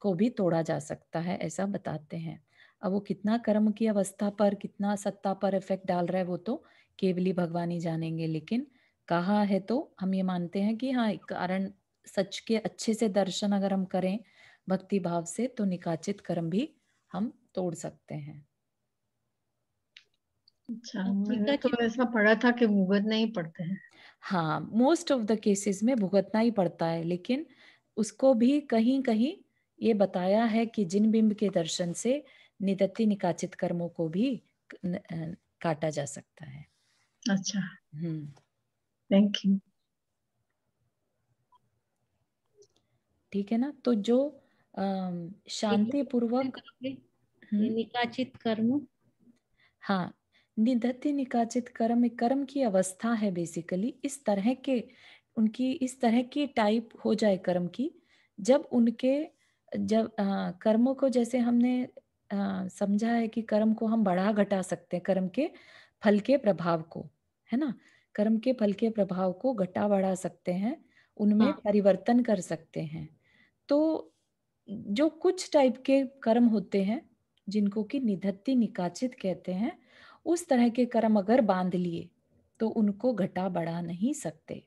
A: को भी तोड़ा जा सकता है ऐसा बताते हैं अब वो कितना कर्म की अवस्था पर कितना सत्ता पर इफेक्ट डाल रहा है वो तो केवली भगवान ही जानेंगे लेकिन कहा है तो हम ये मानते हैं कि हाँ कारण सच के अच्छे से दर्शन अगर हम करें भक्ति भाव से तो निकाचित कर्म भी हम तोड़ सकते हैं अच्छा तो, तो ऐसा पढ़ा था कि भुगतना ही पड़ते हैं हाँ मोस्ट ऑफ द केसेस में भुगतना ही पड़ता है लेकिन उसको भी कहीं कहीं ये बताया है कि जिन बिंब के दर्शन से निदत्ति निकाचित कर्मों को भी काटा जा सकता है अच्छा थैंक हम्म। यू ठीक है ना तो जो शांति पूर्वक हम्म। निकाचित कर्म हाँ निधत्ति निकाचित कर्म कर्म की अवस्था है बेसिकली इस तरह के उनकी इस तरह की टाइप हो जाए कर्म की जब उनके जब आ, कर्मों को जैसे हमने समझा है कि कर्म को हम बढ़ा घटा सकते हैं कर्म के फल के प्रभाव को है ना कर्म के फल के प्रभाव को घटा बढ़ा सकते हैं उनमें हाँ। परिवर्तन कर सकते हैं तो जो कुछ टाइप के कर्म होते हैं जिनको कि निधत्ति निकाचित कहते हैं उस तरह के कर्म अगर बांध लिए तो उनको घटा बढ़ा नहीं सकते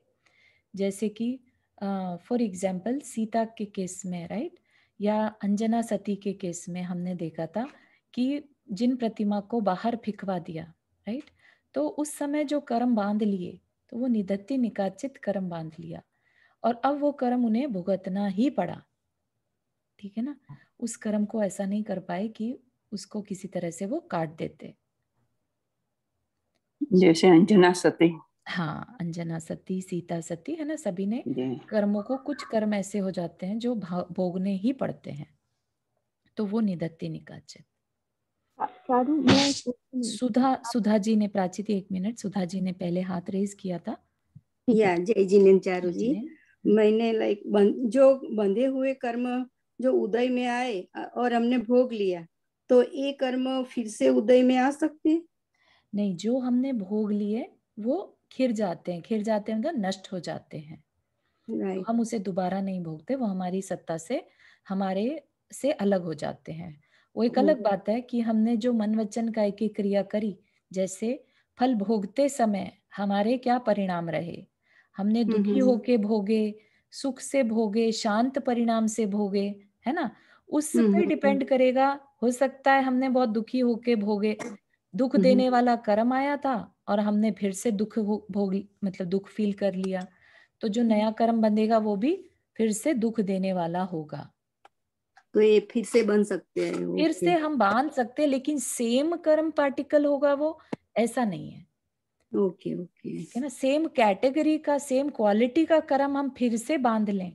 A: जैसे कि फॉर एग्जाम्पल सीता के केस में राइट या अंजना सती के केस में हमने देखा था कि जिन प्रतिमा को बाहर फिकवा दिया राइट तो उस समय जो कर्म बांध लिए तो वो निधत्ति निकाचित कर्म बांध लिया और अब वो कर्म उन्हें भुगतना ही पड़ा ठीक है ना उस कर्म को ऐसा नहीं कर पाए कि उसको किसी तरह से वो काट देते जैसे अंजना सती हाँ अंजना सती सीता सती है ना सभी ने कर्मों को कुछ कर्म ऐसे हो जाते हैं जो भोगने ही पड़ते हैं तो वो निधत्ति निकाचित हाँ, सुधा सुधा जी ने प्राचित एक मिनट सुधा जी ने पहले हाथ रेज किया था या जय जी ने चारू जी मैंने लाइक बन, जो बंधे हुए कर्म जो उदय में आए और हमने भोग लिया तो ये कर्म फिर से उदय में आ सकते नहीं जो हमने भोग लिए वो खिर जाते हैं खिर जाते हैं मतलब नष्ट हो जाते हैं तो right. तो हम उसे दोबारा नहीं भोगते वो हमारी सत्ता से हमारे से अलग हो जाते हैं वो एक अलग बात है कि हमने जो मन वचन का एक क्रिया करी जैसे फल भोगते समय हमारे क्या परिणाम रहे हमने हम्म, दुखी हम्म। होके भोगे सुख से भोगे शांत परिणाम से भोगे है ना उस हम्म, पर डिपेंड करेगा हो सकता है हमने बहुत दुखी होके भोगे दुख हम्म, हम्म। देने वाला कर्म आया था और हमने फिर से दुख भोग मतलब दुख फील कर लिया तो जो हम्म। नया कर्म बनेगा वो भी फिर से दुख देने वाला होगा तो ये फिर से बन सकते हैं फिर से हम बांध सकते हैं लेकिन सेम कर्म पार्टिकल होगा वो ऐसा नहीं है ओके ओके है ना सेम कैटेगरी का सेम क्वालिटी का कर्म हम फिर से बांध लें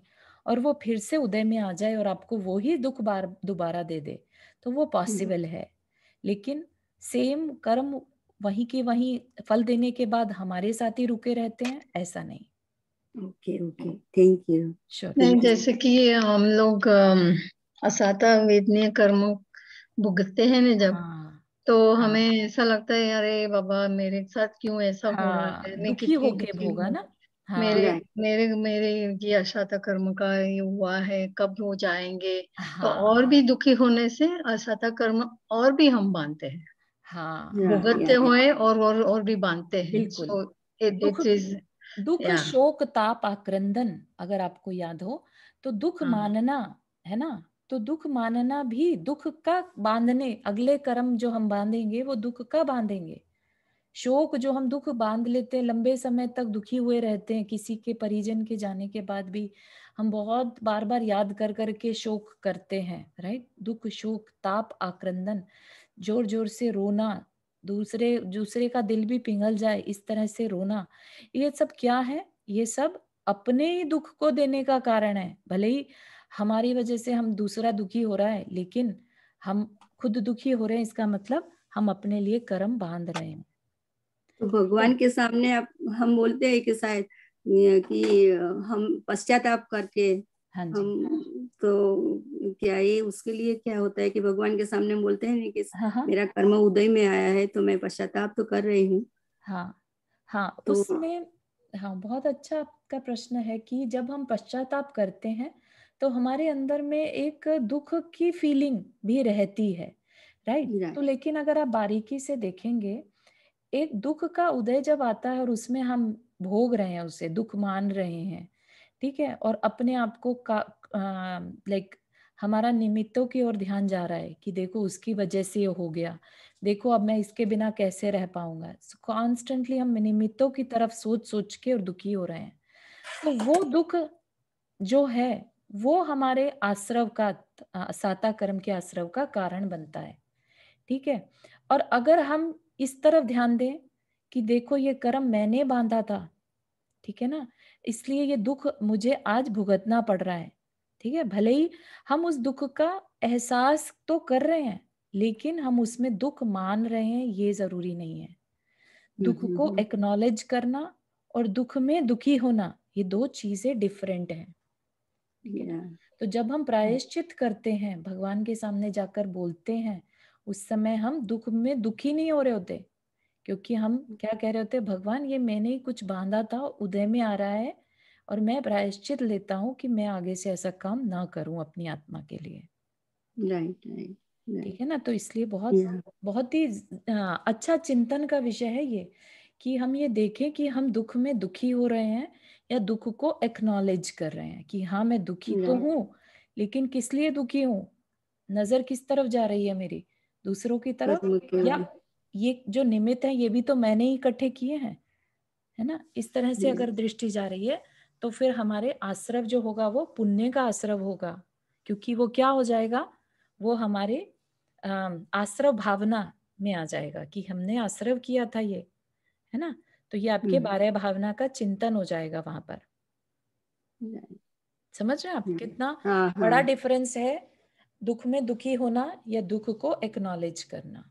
A: और वो फिर से उदय में आ जाए और आपको वो ही दुख बार दोबारा दे दे तो वो पॉसिबल है लेकिन सेम कर्म वही के वही फल देने के बाद हमारे साथ ही रुके रहते हैं ऐसा नहीं ओके ओके थैंक यू नहीं जैसे कि हम लोग असाता वेदनीय कर्म भुगतते हैं ना जब हाँ, तो हाँ। हमें ऐसा लगता है अरे बाबा मेरे साथ क्यों ऐसा हाँ, हो रहा हाँ, है होके ना हाँ, मेरे मेरे मेरे ये अशाता कर्म का ये हुआ है कब हो जाएंगे तो हाँ, तो और भी दुखी होने से अशाता कर्म और भी हम बांधते हैं हाँ, भुगतते हुए और और और भी बांधते हैं बिल्कुल दुख शोक ताप आक्रंदन अगर आपको याद हो तो दुख हाँ। मानना है ना तो दुख मानना भी दुख का बांधने अगले कर्म जो हम बांधेंगे वो दुख का बांधेंगे शोक जो हम दुख बांध लेते हैं लंबे समय तक दुखी हुए रहते हैं किसी के परिजन के जाने के बाद भी हम बहुत बार बार याद कर करके शोक करते हैं राइट दुख शोक ताप आक्रंदन जोर जोर से रोना दूसरे दूसरे का दिल भी पिघल जाए इस तरह से रोना ये सब क्या है ये सब अपने ही दुख को देने का कारण है भले ही हमारी वजह से हम दूसरा दुखी हो रहा है लेकिन हम खुद दुखी हो रहे हैं इसका मतलब हम अपने लिए कर्म बांध रहे हैं तो भगवान के सामने आप हम बोलते हैं कि शायद कि हम पश्चाताप करके हाँ जी हम तो क्या ये उसके लिए क्या होता है कि भगवान के सामने बोलते हैं कि हाँ, हाँ, मेरा कर्म उदय में आया है तो मैं पश्चाताप तो कर रही हूँ हाँ हाँ तो, उसमें हाँ बहुत अच्छा आपका प्रश्न है कि जब हम पश्चाताप करते हैं तो हमारे अंदर में एक दुख की फीलिंग भी रहती है राइट तो लेकिन अगर आप बारीकी से देखेंगे एक दुख का उदय जब आता है और उसमें हम भोग रहे हैं उसे दुख मान रहे हैं ठीक है और अपने आप को लाइक हमारा निमित्तों की ओर ध्यान जा रहा है कि देखो उसकी वजह से ये हो गया देखो अब मैं इसके बिना कैसे रह पाऊंगा कॉन्स्टेंटली so, हम निमित्तों की तरफ सोच सोच के और दुखी हो रहे हैं तो वो दुख जो है वो हमारे आश्रव का साता कर्म के आश्रव का कारण बनता है ठीक है और अगर हम इस तरफ ध्यान दें कि देखो ये कर्म मैंने बांधा था ठीक है ना इसलिए ये दुख मुझे आज भुगतना पड़ रहा है ठीक है भले ही हम उस दुख का एहसास तो कर रहे हैं लेकिन हम उसमें दुख मान रहे हैं ये जरूरी नहीं है दुख को एक्नॉलेज करना और दुख में दुखी होना ये दो चीजें डिफरेंट हैं तो जब हम प्रायश्चित हम्म। करते हैं भगवान के सामने जाकर बोलते हैं उस समय हम दुख में दुखी नहीं हो रहे होते क्योंकि हम हम्म। क्या कह रहे होते हैं भगवान ये मैंने ही कुछ बांधा था उदय में आ रहा है और मैं प्रायश्चित लेता हूँ कि मैं आगे से ऐसा काम ना करूं अपनी आत्मा के लिए राइट राइट ठीक है ना तो इसलिए बहुत yeah. बहुत ही अच्छा चिंतन का विषय है ये कि हम ये देखें कि हम दुख में दुखी हो रहे हैं या दुख को एक्नॉलेज कर रहे हैं कि हाँ मैं दुखी yeah. तो हूँ लेकिन किस लिए दुखी हूँ नजर किस तरफ जा रही है मेरी दूसरों की तरफ या ये जो निमित्त है ये भी तो मैंने ही इकट्ठे किए हैं है ना इस तरह से अगर दृष्टि जा रही है तो फिर हमारे आश्रव जो होगा वो पुण्य का आश्रव होगा क्योंकि वो क्या हो जाएगा वो हमारे आश्रव भावना में आ जाएगा कि हमने आश्रव किया था ये है ना तो ये आपके हम्म। बारह भावना का चिंतन हो जाएगा वहां पर समझ रहे आप हम्म। कितना हाँ, बड़ा डिफरेंस हाँ। है दुख में दुखी होना या दुख को एक्नॉलेज करना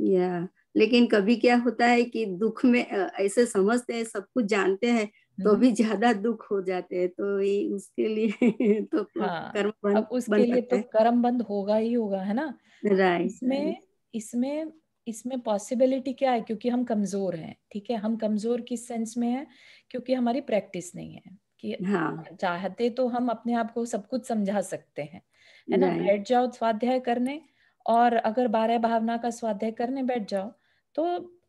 A: या लेकिन कभी क्या होता है कि दुख में ऐसे समझते हैं सब कुछ जानते हैं तो हम्म। भी ज्यादा दुख हो जाते हैं तो ये उसके लिए तो हाँ, कर्म बंद अब उसके बन लिए तो कर्म बंद होगा ही होगा है ना राइट इसमें इसमें इसमें पॉसिबिलिटी क्या है क्योंकि हम कमजोर हैं ठीक है हम कमजोर किस सेंस में है क्योंकि हमारी प्रैक्टिस नहीं है कि हाँ. चाहते तो हम अपने आप को सब कुछ समझा सकते हैं है ना बैठ जाओ स्वाध्याय करने और अगर बारह भावना का स्वाध्याय करने बैठ जाओ तो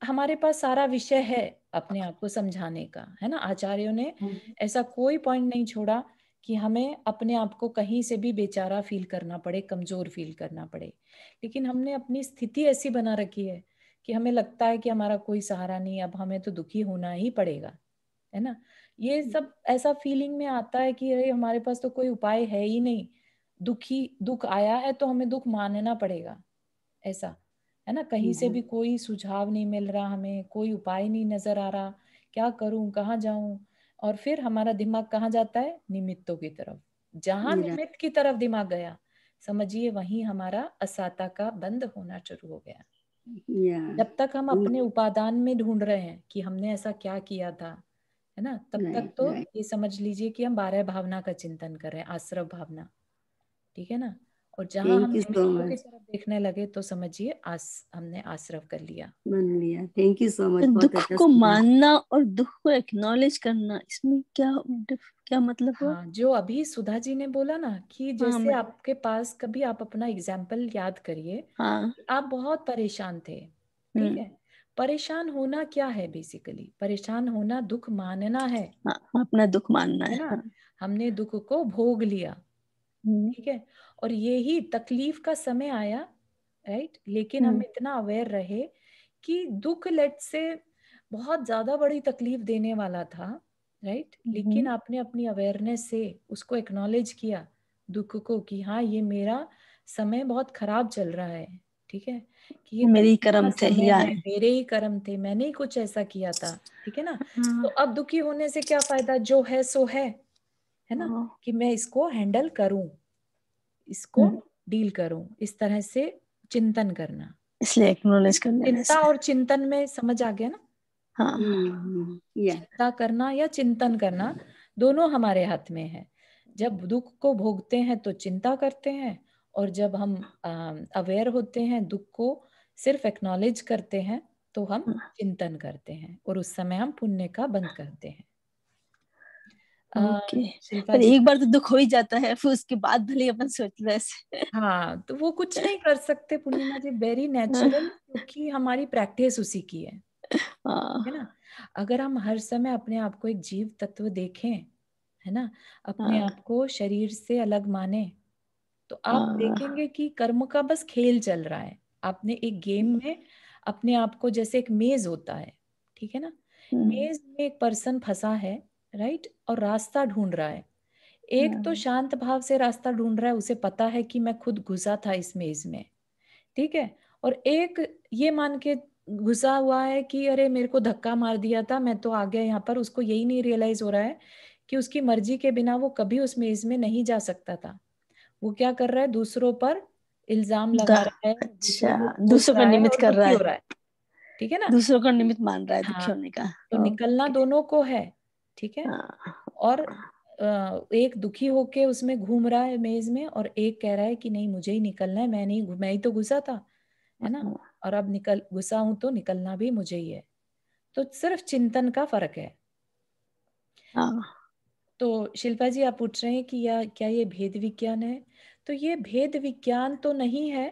A: हमारे पास सारा विषय है अपने आप को समझाने का है ना आचार्यों ने हाँ ऐसा कोई पॉइंट नहीं छोड़ा कि हमें अपने आप को कहीं से भी बेचारा फील करना पड़े कमजोर फील करना पड़े लेकिन हमने अपनी स्थिति ऐसी बना रखी है कि हमें लगता है कि हमारा कोई सहारा नहीं अब हमें तो दुखी होना ही पड़ेगा है ना ये हाँ सब ऐसा फीलिंग में आता है कि अरे हमारे पास तो कोई उपाय है ही नहीं दुखी दुख आया है तो हमें दुख मानना पड़ेगा ऐसा है ना कहीं से हम्म, भी हम्म। कोई सुझाव नहीं मिल रहा हमें कोई उपाय नहीं नजर आ रहा क्या करूं कहाँ जाऊं और फिर हमारा दिमाग कहाँ जाता है निमित्तों की तरफ जहां निमित्त की तरफ दिमाग गया समझिए वहीं हमारा असाता का बंद होना शुरू हो गया जब तक हम अपने उपादान में ढूंढ रहे हैं कि हमने ऐसा क्या किया था है ना तब तक तो ये समझ लीजिए कि हम बारह भावना का चिंतन कर रहे हैं आश्रव भावना ठीक है ना और जहाँ हम देखने लगे तो समझिए आस हमने आश्रव कर लिया मान लिया थैंक यू सो मच दुख अच्छा को मानना और दुख को एक्नोलेज करना इसमें क्या क्या मतलब हाँ, जो अभी सुधा जी ने बोला ना कि हाँ, जैसे हाँ, आपके पास कभी आप अपना एग्जाम्पल याद करिए हाँ, आप बहुत परेशान थे हम्म। ठीक है परेशान होना क्या है बेसिकली परेशान होना दुख मानना है हाँ, अपना दुख मानना है हाँ। हमने दुख को भोग लिया हम्म। ठीक है और ये ही तकलीफ का समय आया राइट लेकिन हम हम्म। इतना अवेयर रहे कि दुख लेट से बहुत ज्यादा बड़ी तकलीफ देने वाला था राइट लेकिन हम्म। आपने अपनी अवेयरनेस से उसको एक्नॉलेज किया दुख को कि हाँ ये मेरा समय बहुत खराब चल रहा है ठीक है कि ये मेरे ही कर्म थे मेरे ही कर्म थे मैंने ही कुछ ऐसा किया था ठीक है ना हम्म। तो अब दुखी होने से क्या फायदा जो है सो है है ना हाँ। कि मैं इसको हैंडल करूं इसको हम्म। डील करूं इस तरह से चिंतन करना इसलिए एक्नोलेज करना चिंता और चिंतन में समझ आ गया ना हाँ हम्म, हम्म, चिंता करना या चिंतन करना दोनों हमारे हाथ में है जब दुख को भोगते हैं तो चिंता करते हैं और जब हम अवेयर होते हैं दुख को सिर्फ एक्नॉलेज करते हैं तो हम हाँ। चिंतन करते हैं और उस समय हम पुण्य का बंद करते हैं okay. पर एक बार तो दुख हो ही जाता है फिर उसके बाद भले अपन सोच वैसे हाँ तो वो कुछ नहीं कर सकते पूर्णिमा जी वेरी नेचुरल क्योंकि हमारी प्रैक्टिस उसी की है हाँ। है ना अगर हम हर समय अपने आप को एक जीव तत्व देखें है ना अपने हाँ। आप को शरीर से अलग माने तो आप हाँ। देखेंगे कि कर्म का बस खेल चल रहा है आपने एक गेम में अपने आप को जैसे एक मेज होता है ठीक है ना मेज हम्म। में एक पर्सन फंसा है राइट और रास्ता ढूंढ रहा है एक तो हाँ। शांत भाव से रास्ता ढूंढ रहा है उसे पता है कि मैं खुद घुसा था इस मेज में ठीक है और एक ये मान के घुसा हुआ है कि अरे मेरे को धक्का मार दिया था मैं तो आ गया यहाँ पर उसको यही नहीं रियलाइज हो रहा है कि उसकी मर्जी के बिना वो कभी उस मेज में नहीं जा सकता था वो क्या कर रहा है दूसरों पर इल्जाम लगा रहा है अच्छा दूसरों पर निमित कर रहा है ठीक है ना दूसरों का निमित मान रहा है हाँ, का तो निकलना दोनों को है ठीक है हाँ। और एक दुखी होके उसमें घूम रहा है मेज में और एक कह रहा है कि नहीं मुझे ही निकलना है मैं नहीं मैं ही तो घुसा था है ना हाँ। और अब निकल घुसा हूं तो निकलना भी मुझे ही है तो सिर्फ चिंतन का फर्क है हाँ। तो शिल्पा जी आप पूछ रहे हैं कि या क्या ये भेद विज्ञान है तो ये भेद विज्ञान तो नहीं है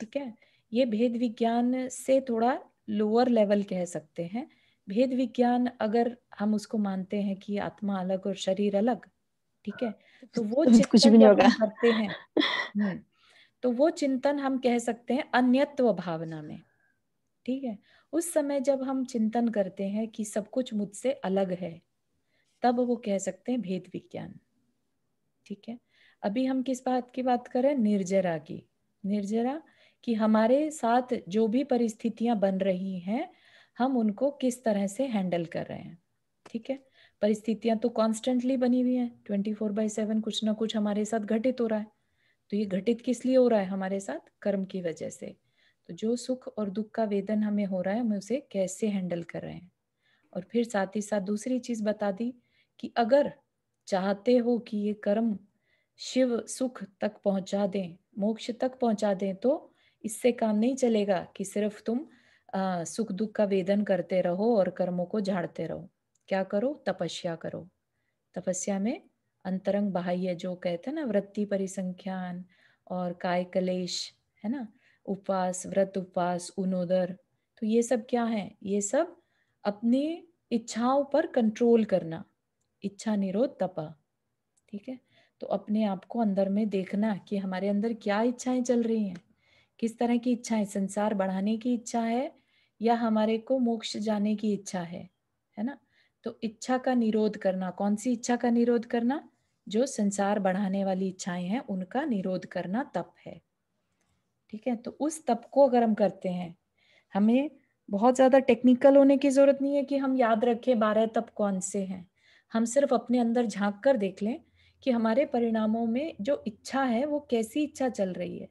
A: ठीक है ये भेद विज्ञान से थोड़ा लोअर लेवल कह सकते हैं भेद विज्ञान अगर हम उसको मानते हैं कि आत्मा अलग और शरीर अलग ठीक है तो वो चिंतन तो कुछ भी नहीं होगा करते हैं हम्म, तो वो चिंतन हम कह सकते हैं अन्यत्व भावना में ठीक है उस समय जब हम चिंतन करते हैं कि सब कुछ मुझसे अलग है तब वो कह सकते हैं भेद विज्ञान ठीक है अभी हम किस बात की बात करें निर्जरा की निर्जरा कि हमारे साथ जो भी परिस्थितियां बन रही हैं हम उनको किस तरह से हैंडल कर रहे हैं ठीक है परिस्थितियां तो कॉन्स्टेंटली बनी हुई हैं ट्वेंटी फोर बाई सेवन कुछ ना कुछ हमारे साथ घटित हो रहा है तो ये घटित किस लिए हो रहा है हमारे साथ कर्म की वजह से तो जो सुख और दुख का वेदन हमें हो रहा है हम उसे कैसे हैंडल कर रहे हैं और फिर साथ ही साथ दूसरी चीज बता दी कि अगर चाहते हो कि ये कर्म शिव सुख तक पहुंचा दें मोक्ष तक पहुंचा दें तो इससे काम नहीं चलेगा कि सिर्फ तुम सुख दुख का वेदन करते रहो और कर्मों को झाड़ते रहो क्या करो तपस्या करो तपस्या में अंतरंग बाह्य जो कहते हैं ना वृत्ति परिसंख्यान और काय कलेश है ना उपवास व्रत उपवास उनोदर तो ये सब क्या है ये सब अपनी इच्छाओं पर कंट्रोल करना इच्छा निरोध तपा ठीक है तो अपने आप को अंदर में देखना कि हमारे अंदर क्या इच्छाएं चल रही हैं किस तरह की इच्छाएं संसार बढ़ाने की इच्छा है या हमारे को मोक्ष जाने की इच्छा है है ना तो इच्छा का निरोध करना कौन सी इच्छा का निरोध करना जो संसार बढ़ाने वाली इच्छाएं हैं उनका निरोध करना तप है ठीक है तो उस तप को अगर हम करते हैं हमें बहुत ज़्यादा टेक्निकल होने की ज़रूरत नहीं है कि हम याद रखें बारह तप कौन से हैं हम सिर्फ अपने अंदर झांक कर देख लें कि हमारे परिणामों में जो इच्छा है वो कैसी इच्छा चल रही है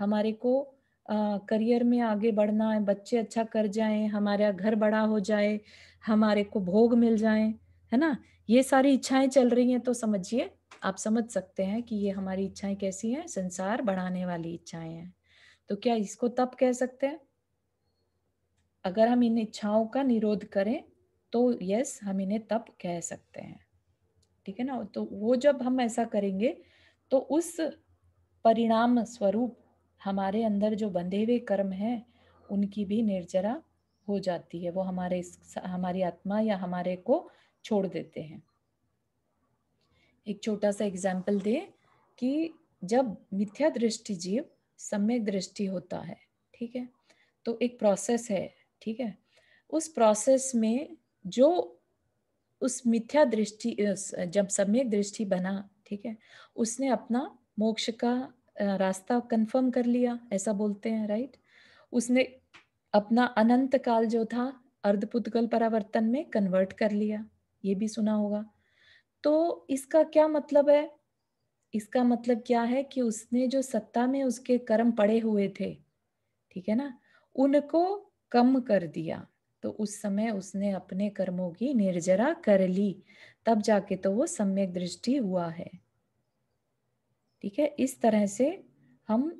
A: हमारे को करियर में आगे बढ़ना है बच्चे अच्छा कर जाएं हमारा घर बड़ा हो जाए हमारे को भोग मिल जाए है ना ये सारी इच्छाएं चल रही हैं तो समझिए आप समझ सकते हैं कि ये हमारी इच्छाएं कैसी हैं संसार बढ़ाने वाली इच्छाएं हैं तो क्या इसको तप कह सकते हैं अगर हम इन इच्छाओं का निरोध करें तो यस हम इन्हें तप कह सकते हैं ठीक है ना तो वो जब हम ऐसा करेंगे तो उस परिणाम स्वरूप हमारे अंदर जो बंधे हुए कर्म हैं उनकी भी निर्जरा हो जाती है वो हमारे हमारी आत्मा या हमारे को छोड़ देते हैं एक छोटा सा एग्जाम्पल दे कि जब मिथ्या दृष्टि जीव सम्यक दृष्टि होता है ठीक है तो एक प्रोसेस है ठीक है उस प्रोसेस में जो उस मिथ्या दृष्टि जब सम्यक दृष्टि बना ठीक है उसने अपना मोक्ष का रास्ता कंफर्म कर लिया ऐसा बोलते हैं राइट उसने अपना अनंत काल जो था अर्धपुतगल परावर्तन में कन्वर्ट कर लिया ये भी सुना होगा तो इसका क्या मतलब है इसका मतलब क्या है कि उसने जो सत्ता में उसके कर्म पड़े हुए थे ठीक है ना उनको कम कर दिया तो उस समय उसने अपने कर्मों की निर्जरा कर ली तब जाके तो वो सम्यक दृष्टि हुआ है ठीक है इस तरह से हम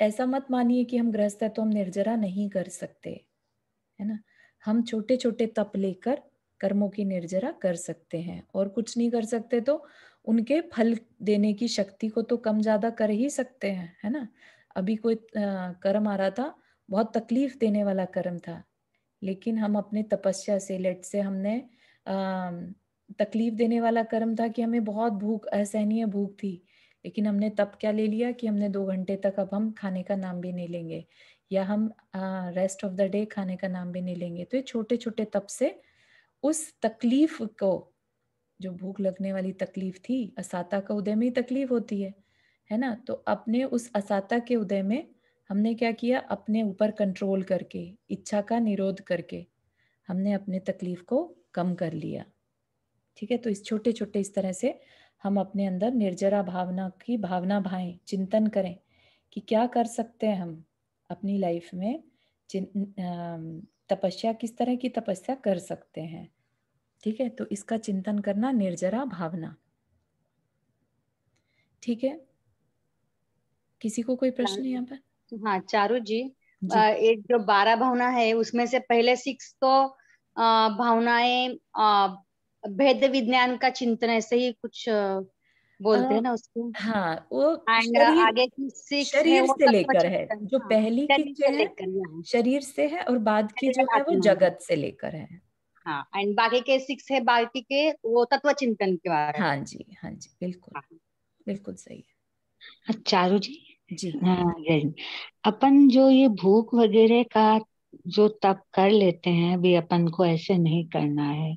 A: ऐसा मत मानिए कि हम गृहस्थ है तो हम निर्जरा नहीं कर सकते है ना हम छोटे छोटे तप लेकर कर्मों की निर्जरा कर सकते हैं और कुछ नहीं कर सकते तो उनके फल देने की शक्ति को तो कम ज्यादा कर ही सकते हैं है ना अभी कोई कर्म आ रहा था बहुत तकलीफ देने वाला कर्म था लेकिन हम अपने तपस्या से लेट से हमने तकलीफ देने वाला कर्म था कि हमें बहुत भूख असहनीय भूख थी लेकिन हमने तब क्या ले लिया कि हमने दो घंटे तक अब हम खाने का नाम भी नहीं लेंगे या हम रेस्ट ऑफ द डे खाने का नाम भी नहीं लेंगे तो ये छोटे छोटे तप से उस तकलीफ को जो भूख लगने वाली तकलीफ थी असाता का उदय में ही तकलीफ होती है है ना तो अपने उस असाता के उदय में हमने क्या किया अपने ऊपर कंट्रोल करके इच्छा का निरोध करके हमने अपने तकलीफ को कम कर लिया ठीक है तो इस छोटे छोटे इस तरह से हम अपने अंदर निर्जरा भावना की भावना भाएं चिंतन करें कि क्या कर सकते हैं हम अपनी लाइफ में तपस्या किस तरह की तपस्या कर सकते हैं ठीक है तो इसका चिंतन करना निर्जरा भावना ठीक है किसी को कोई प्रश्न यहाँ पर हाँ चारू जी, जी। एक जो बारह भावना है उसमें से पहले सिक्स तो भावनाएं भेद विज्ञान का चिंतन ऐसे ही कुछ बोलते हैं ना उसको हाँ वो uh, शरीर, आगे की शरीर से लेकर है जो हाँ, पहली की है हाँ। शरीर से है और बाद की जो है वो जगत से लेकर है हाँ एंड बाकी के सिक्स है बाकी के वो तत्व चिंतन के बारे में हाँ जी हाँ जी बिल्कुल हाँ। बिल्कुल सही है अच्छा, चारू जी हाँ, जी अपन जो ये भूख वगैरह का जो तप कर लेते हैं अभी अपन को ऐसे नहीं करना है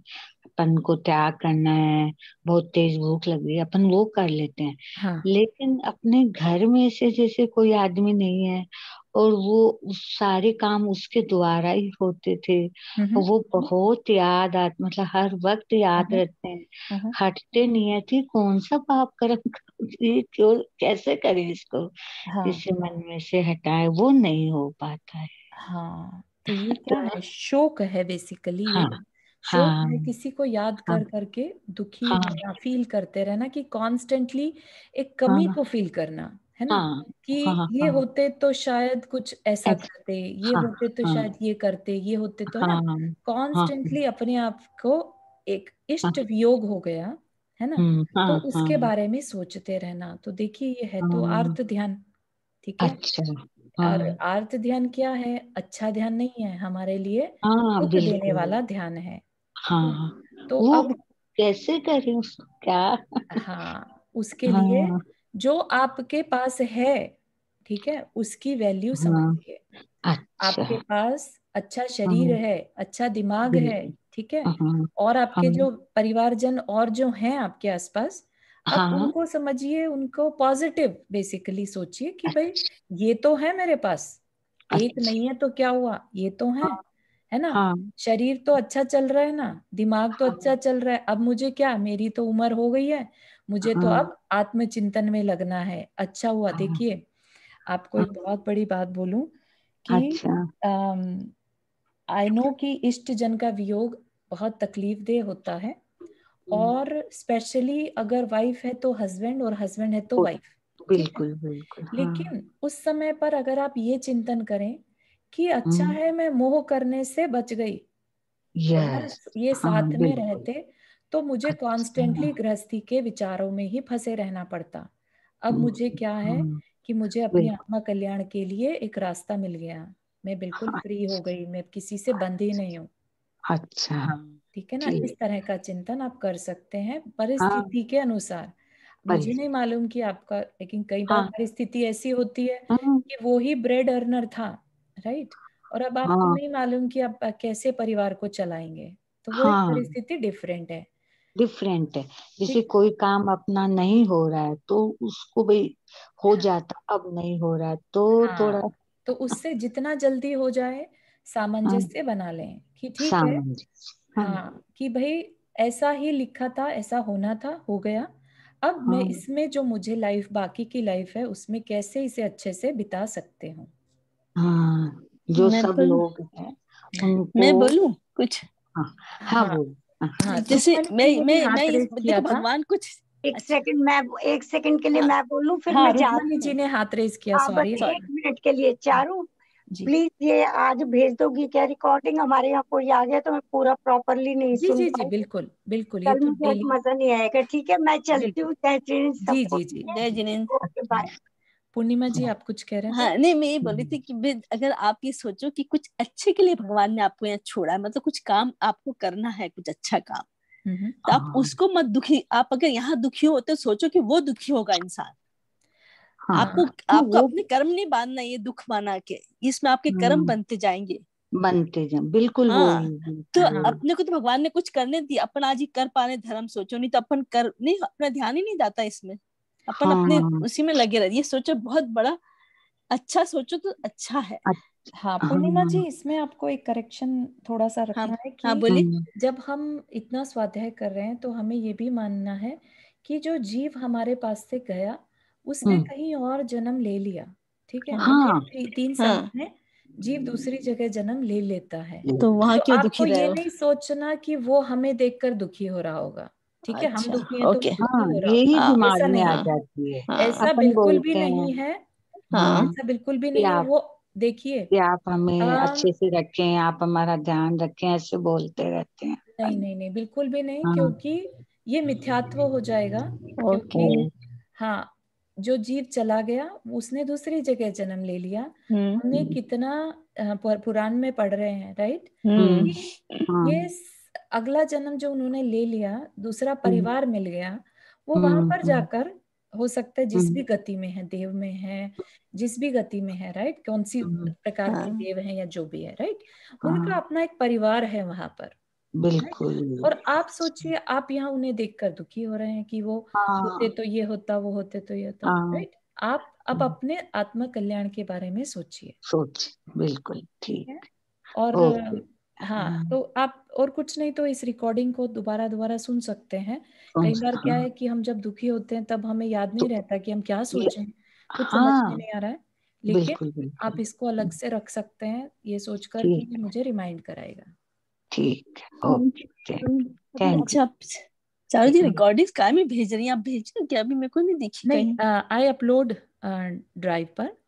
A: अपन को त्याग करना है बहुत तेज भूख लग रही है अपन वो कर लेते हैं हाँ. लेकिन अपने घर में से जैसे कोई आदमी नहीं है और वो सारे काम उसके द्वारा ही होते थे वो बहुत याद आ मतलब हर वक्त याद रहते हैं हटते नहीं है थी कौन सा पाप कर्म क्यों कैसे करे इसको इसे हाँ। मन में से हटाए वो नहीं हो पाता है हाँ तो ये क्या तो है शोक है बेसिकली हाँ हाँ, तो किसी को याद हाँ। कर करके दुखी हाँ, फील करते रहना कि कॉन्स्टेंटली एक हाँ, कमी हाँ, को फील करना है ना हाँ, कि हाँ, हाँ ये हाँ, होते तो शायद कुछ ऐसा एस, करते ये हाँ, होते तो हाँ, शायद ये करते ये होते तो हाँ, ना कॉन्स्टेंटली हाँ, अपने आप को एक इष्ट वियोग हो गया है ना हाँ, तो उसके हाँ, बारे में सोचते रहना तो देखिए ये है तो आर्थ ध्यान ठीक है अच्छा और आर्त ध्यान क्या है अच्छा ध्यान नहीं है हमारे लिए दुख देने वाला ध्यान है हाँ तो वो अब कैसे करें उसको क्या हाँ उसके हाँ, लिए जो आपके पास है ठीक है उसकी वैल्यू हाँ। समझिए अच्छा, आपके पास अच्छा शरीर हाँ। है अच्छा दिमाग है ठीक है हाँ। और आपके जो परिवारजन और जो हैं आपके आसपास अब हाँ। उनको समझिए उनको पॉजिटिव बेसिकली सोचिए कि भाई अच्छा। ये तो है मेरे पास एक अच्छा। नहीं है तो क्या हुआ ये तो है है ना हाँ. शरीर तो अच्छा चल रहा है ना दिमाग तो हाँ. अच्छा चल रहा है अब मुझे क्या मेरी तो उम्र हो गई है मुझे तो हाँ. तो अब आत्मचिंतन में लगना है अच्छा हुआ हाँ. देखिए आपको हाँ। एक बहुत बड़ी बात बोलूं कि आई अच्छा। नो कि इष्ट जन का वियोग बहुत तकलीफ देह होता है और स्पेशली अगर वाइफ है तो हस्बैंड और हस्बैंड है तो वाइफ बिल्कुल बिल्कुल हाँ। लेकिन उस समय पर अगर आप ये चिंतन करें कि अच्छा हम्म। है मैं मोह करने से बच गई yes. ये हाँ, साथ में रहते तो मुझे कॉन्स्टेंटली अच्छा। गृहस्थी के विचारों में ही फंसे रहना पड़ता अब हम्म, मुझे क्या है हम्म। कि मुझे अपने आत्मा कल्याण के लिए एक रास्ता मिल गया मैं बिल्कुल फ्री हाँ, हो अच्छा। गई मैं किसी से बंधी नहीं हूँ अच्छा हाँ। ठीक है ना इस तरह का चिंतन आप कर सकते हैं परिस्थिति के अनुसार मुझे नहीं मालूम कि आपका लेकिन कई बार परिस्थिति ऐसी होती है कि वो ही ब्रेड अर्नर था राइट और अब आपको हाँ. नहीं मालूम कि आप कैसे परिवार को चलाएंगे तो वो हाँ. परिस्थिति डिफरेंट है डिफरेंट है जैसे कोई काम अपना नहीं हो रहा है तो उसको भी हो हाँ। जाता अब नहीं हो रहा तो हाँ, थोड़ा तो उससे जितना जल्दी हो जाए हाँ। सामंजस्य हाँ, बना लें कि ठीक है हाँ।, हाँ कि भाई ऐसा ही लिखा था ऐसा होना था हो गया अब हाँ, मैं इसमें जो मुझे लाइफ बाकी की लाइफ है उसमें कैसे इसे अच्छे से बिता सकते हूँ हाँ जो सब तो लोग हैं उनको मैं बोलू कुछ हाँ हाँ, हाँ। बोल हाँ हाँ जैसे तो मैं मैं मैं देखो भगवान कुछ एक सेकंड अच्छा मैं एक सेकंड के लिए हाँ। मैं बोलूं फिर हाँ, मैं जा जी ने हाथ रेज किया हाँ, सॉरी एक मिनट के लिए चारू प्लीज ये आज भेज दोगी क्या रिकॉर्डिंग हमारे यहाँ कोई आ गया तो मैं पूरा प्रॉपरली नहीं जी जी जी बिल्कुल बिल्कुल ये तो मजा नहीं आएगा ठीक है मैं चलती हूँ जय जिनेन्द्र जी जी जी जय जिनेन्द्र पूर्णिमा जी हाँ। आप कुछ कह रहे हैं हाँ नहीं मैं ये बोल रही थी हम्म। कि अगर आप ये सोचो कि कुछ अच्छे के लिए भगवान ने आपको यहाँ छोड़ा है मतलब कुछ काम आपको करना है कुछ अच्छा काम हम्म, हम्म। तो आप हाँ। उसको मत दुखी आप अगर यहाँ दुखी होते सोचो कि वो दुखी होगा इंसान आपको हाँ। आपको अपने कर्म नहीं बांधना ये दुख बना के इसमें आपके कर्म बनते जाएंगे बनते जाए बिल्कुल हाँ, तो हाँ। अपने को तो भगवान ने कुछ करने दिया अपन आज ही कर पा रहे धर्म सोचो नहीं तो अपन कर नहीं अपना ध्यान ही नहीं जाता इसमें अपन हाँ, अपने हाँ, हाँ। उसी में लगे रहे ये सोचो बहुत बड़ा अच्छा सोचो तो अच्छा है हाँ, हाँ पूर्णिमा जी इसमें आपको एक करेक्शन थोड़ा सा हाँ, रखना हाँ, है कि हाँ, बोलिए जब हम इतना स्वाध्याय कर रहे हैं तो हमें ये भी मानना है कि जो जीव हमारे पास से गया उसने हम्म। कहीं और जन्म ले लिया ठीक है हाँ, तीन साल हाँ, में जीव दूसरी जगह जन्म ले लेता है तो, तो वहां क्यों तो दुखी ये नहीं सोचना कि वो हमें देखकर दुखी हो रहा होगा ठीक है हम अच्छा, दुखी हैं तो ओके तो हाँ, यही दिमाग हाँ, में आ जाती है हाँ, हाँ। ऐसा बिल्कुल भी नहीं है ऐसा बिल्कुल भी नहीं है वो देखिए कि आप हमें आ, अच्छे से रखें आप हमारा ध्यान रखें ऐसे बोलते रहते हैं नहीं नहीं नहीं बिल्कुल भी नहीं हाँ, क्योंकि ये मिथ्यात्व हो जाएगा ओके हाँ जो जीव चला गया उसने दूसरी जगह जन्म ले लिया हम्म। हमने कितना पुराण में पढ़ रहे हैं राइट हम्म। ये अगला जन्म जो उन्होंने ले लिया दूसरा हम्म। परिवार मिल गया वो वहां हम्म, पर हम्म। जाकर हो सकता है जिस भी गति में है देव में है जिस भी गति में है राइट कौन सी प्रकार के हाँ। देव है या जो भी है राइट उनका हाँ। अपना एक परिवार है वहां पर बिल्कुल और आप सोचिए आप यहाँ उन्हें देखकर दुखी हो रहे हैं कि वो होते हाँ। तो ये होता वो होते तो ये होता राइट आप अब अपने आत्म कल्याण के बारे में सोचिए सोच बिल्कुल ठीक और हाँ, हाँ तो आप और कुछ नहीं तो इस रिकॉर्डिंग को दोबारा दोबारा सुन सकते हैं कई हाँ। बार क्या है कि हम जब दुखी होते हैं तब हमें याद नहीं तो रहता कि हम क्या सोचे कुछ समझ हाँ। में नहीं आ रहा है लेकिन आप इसको अलग से रख सकते हैं ये सोचकर कि मुझे रिमाइंड कराएगा ठीक अच्छा चारू जी रिकॉर्डिंग्स में भेज रही हैं आप भेज रहे क्या अभी मेरे को नहीं दिखी नहीं आई अपलोड ड्राइव पर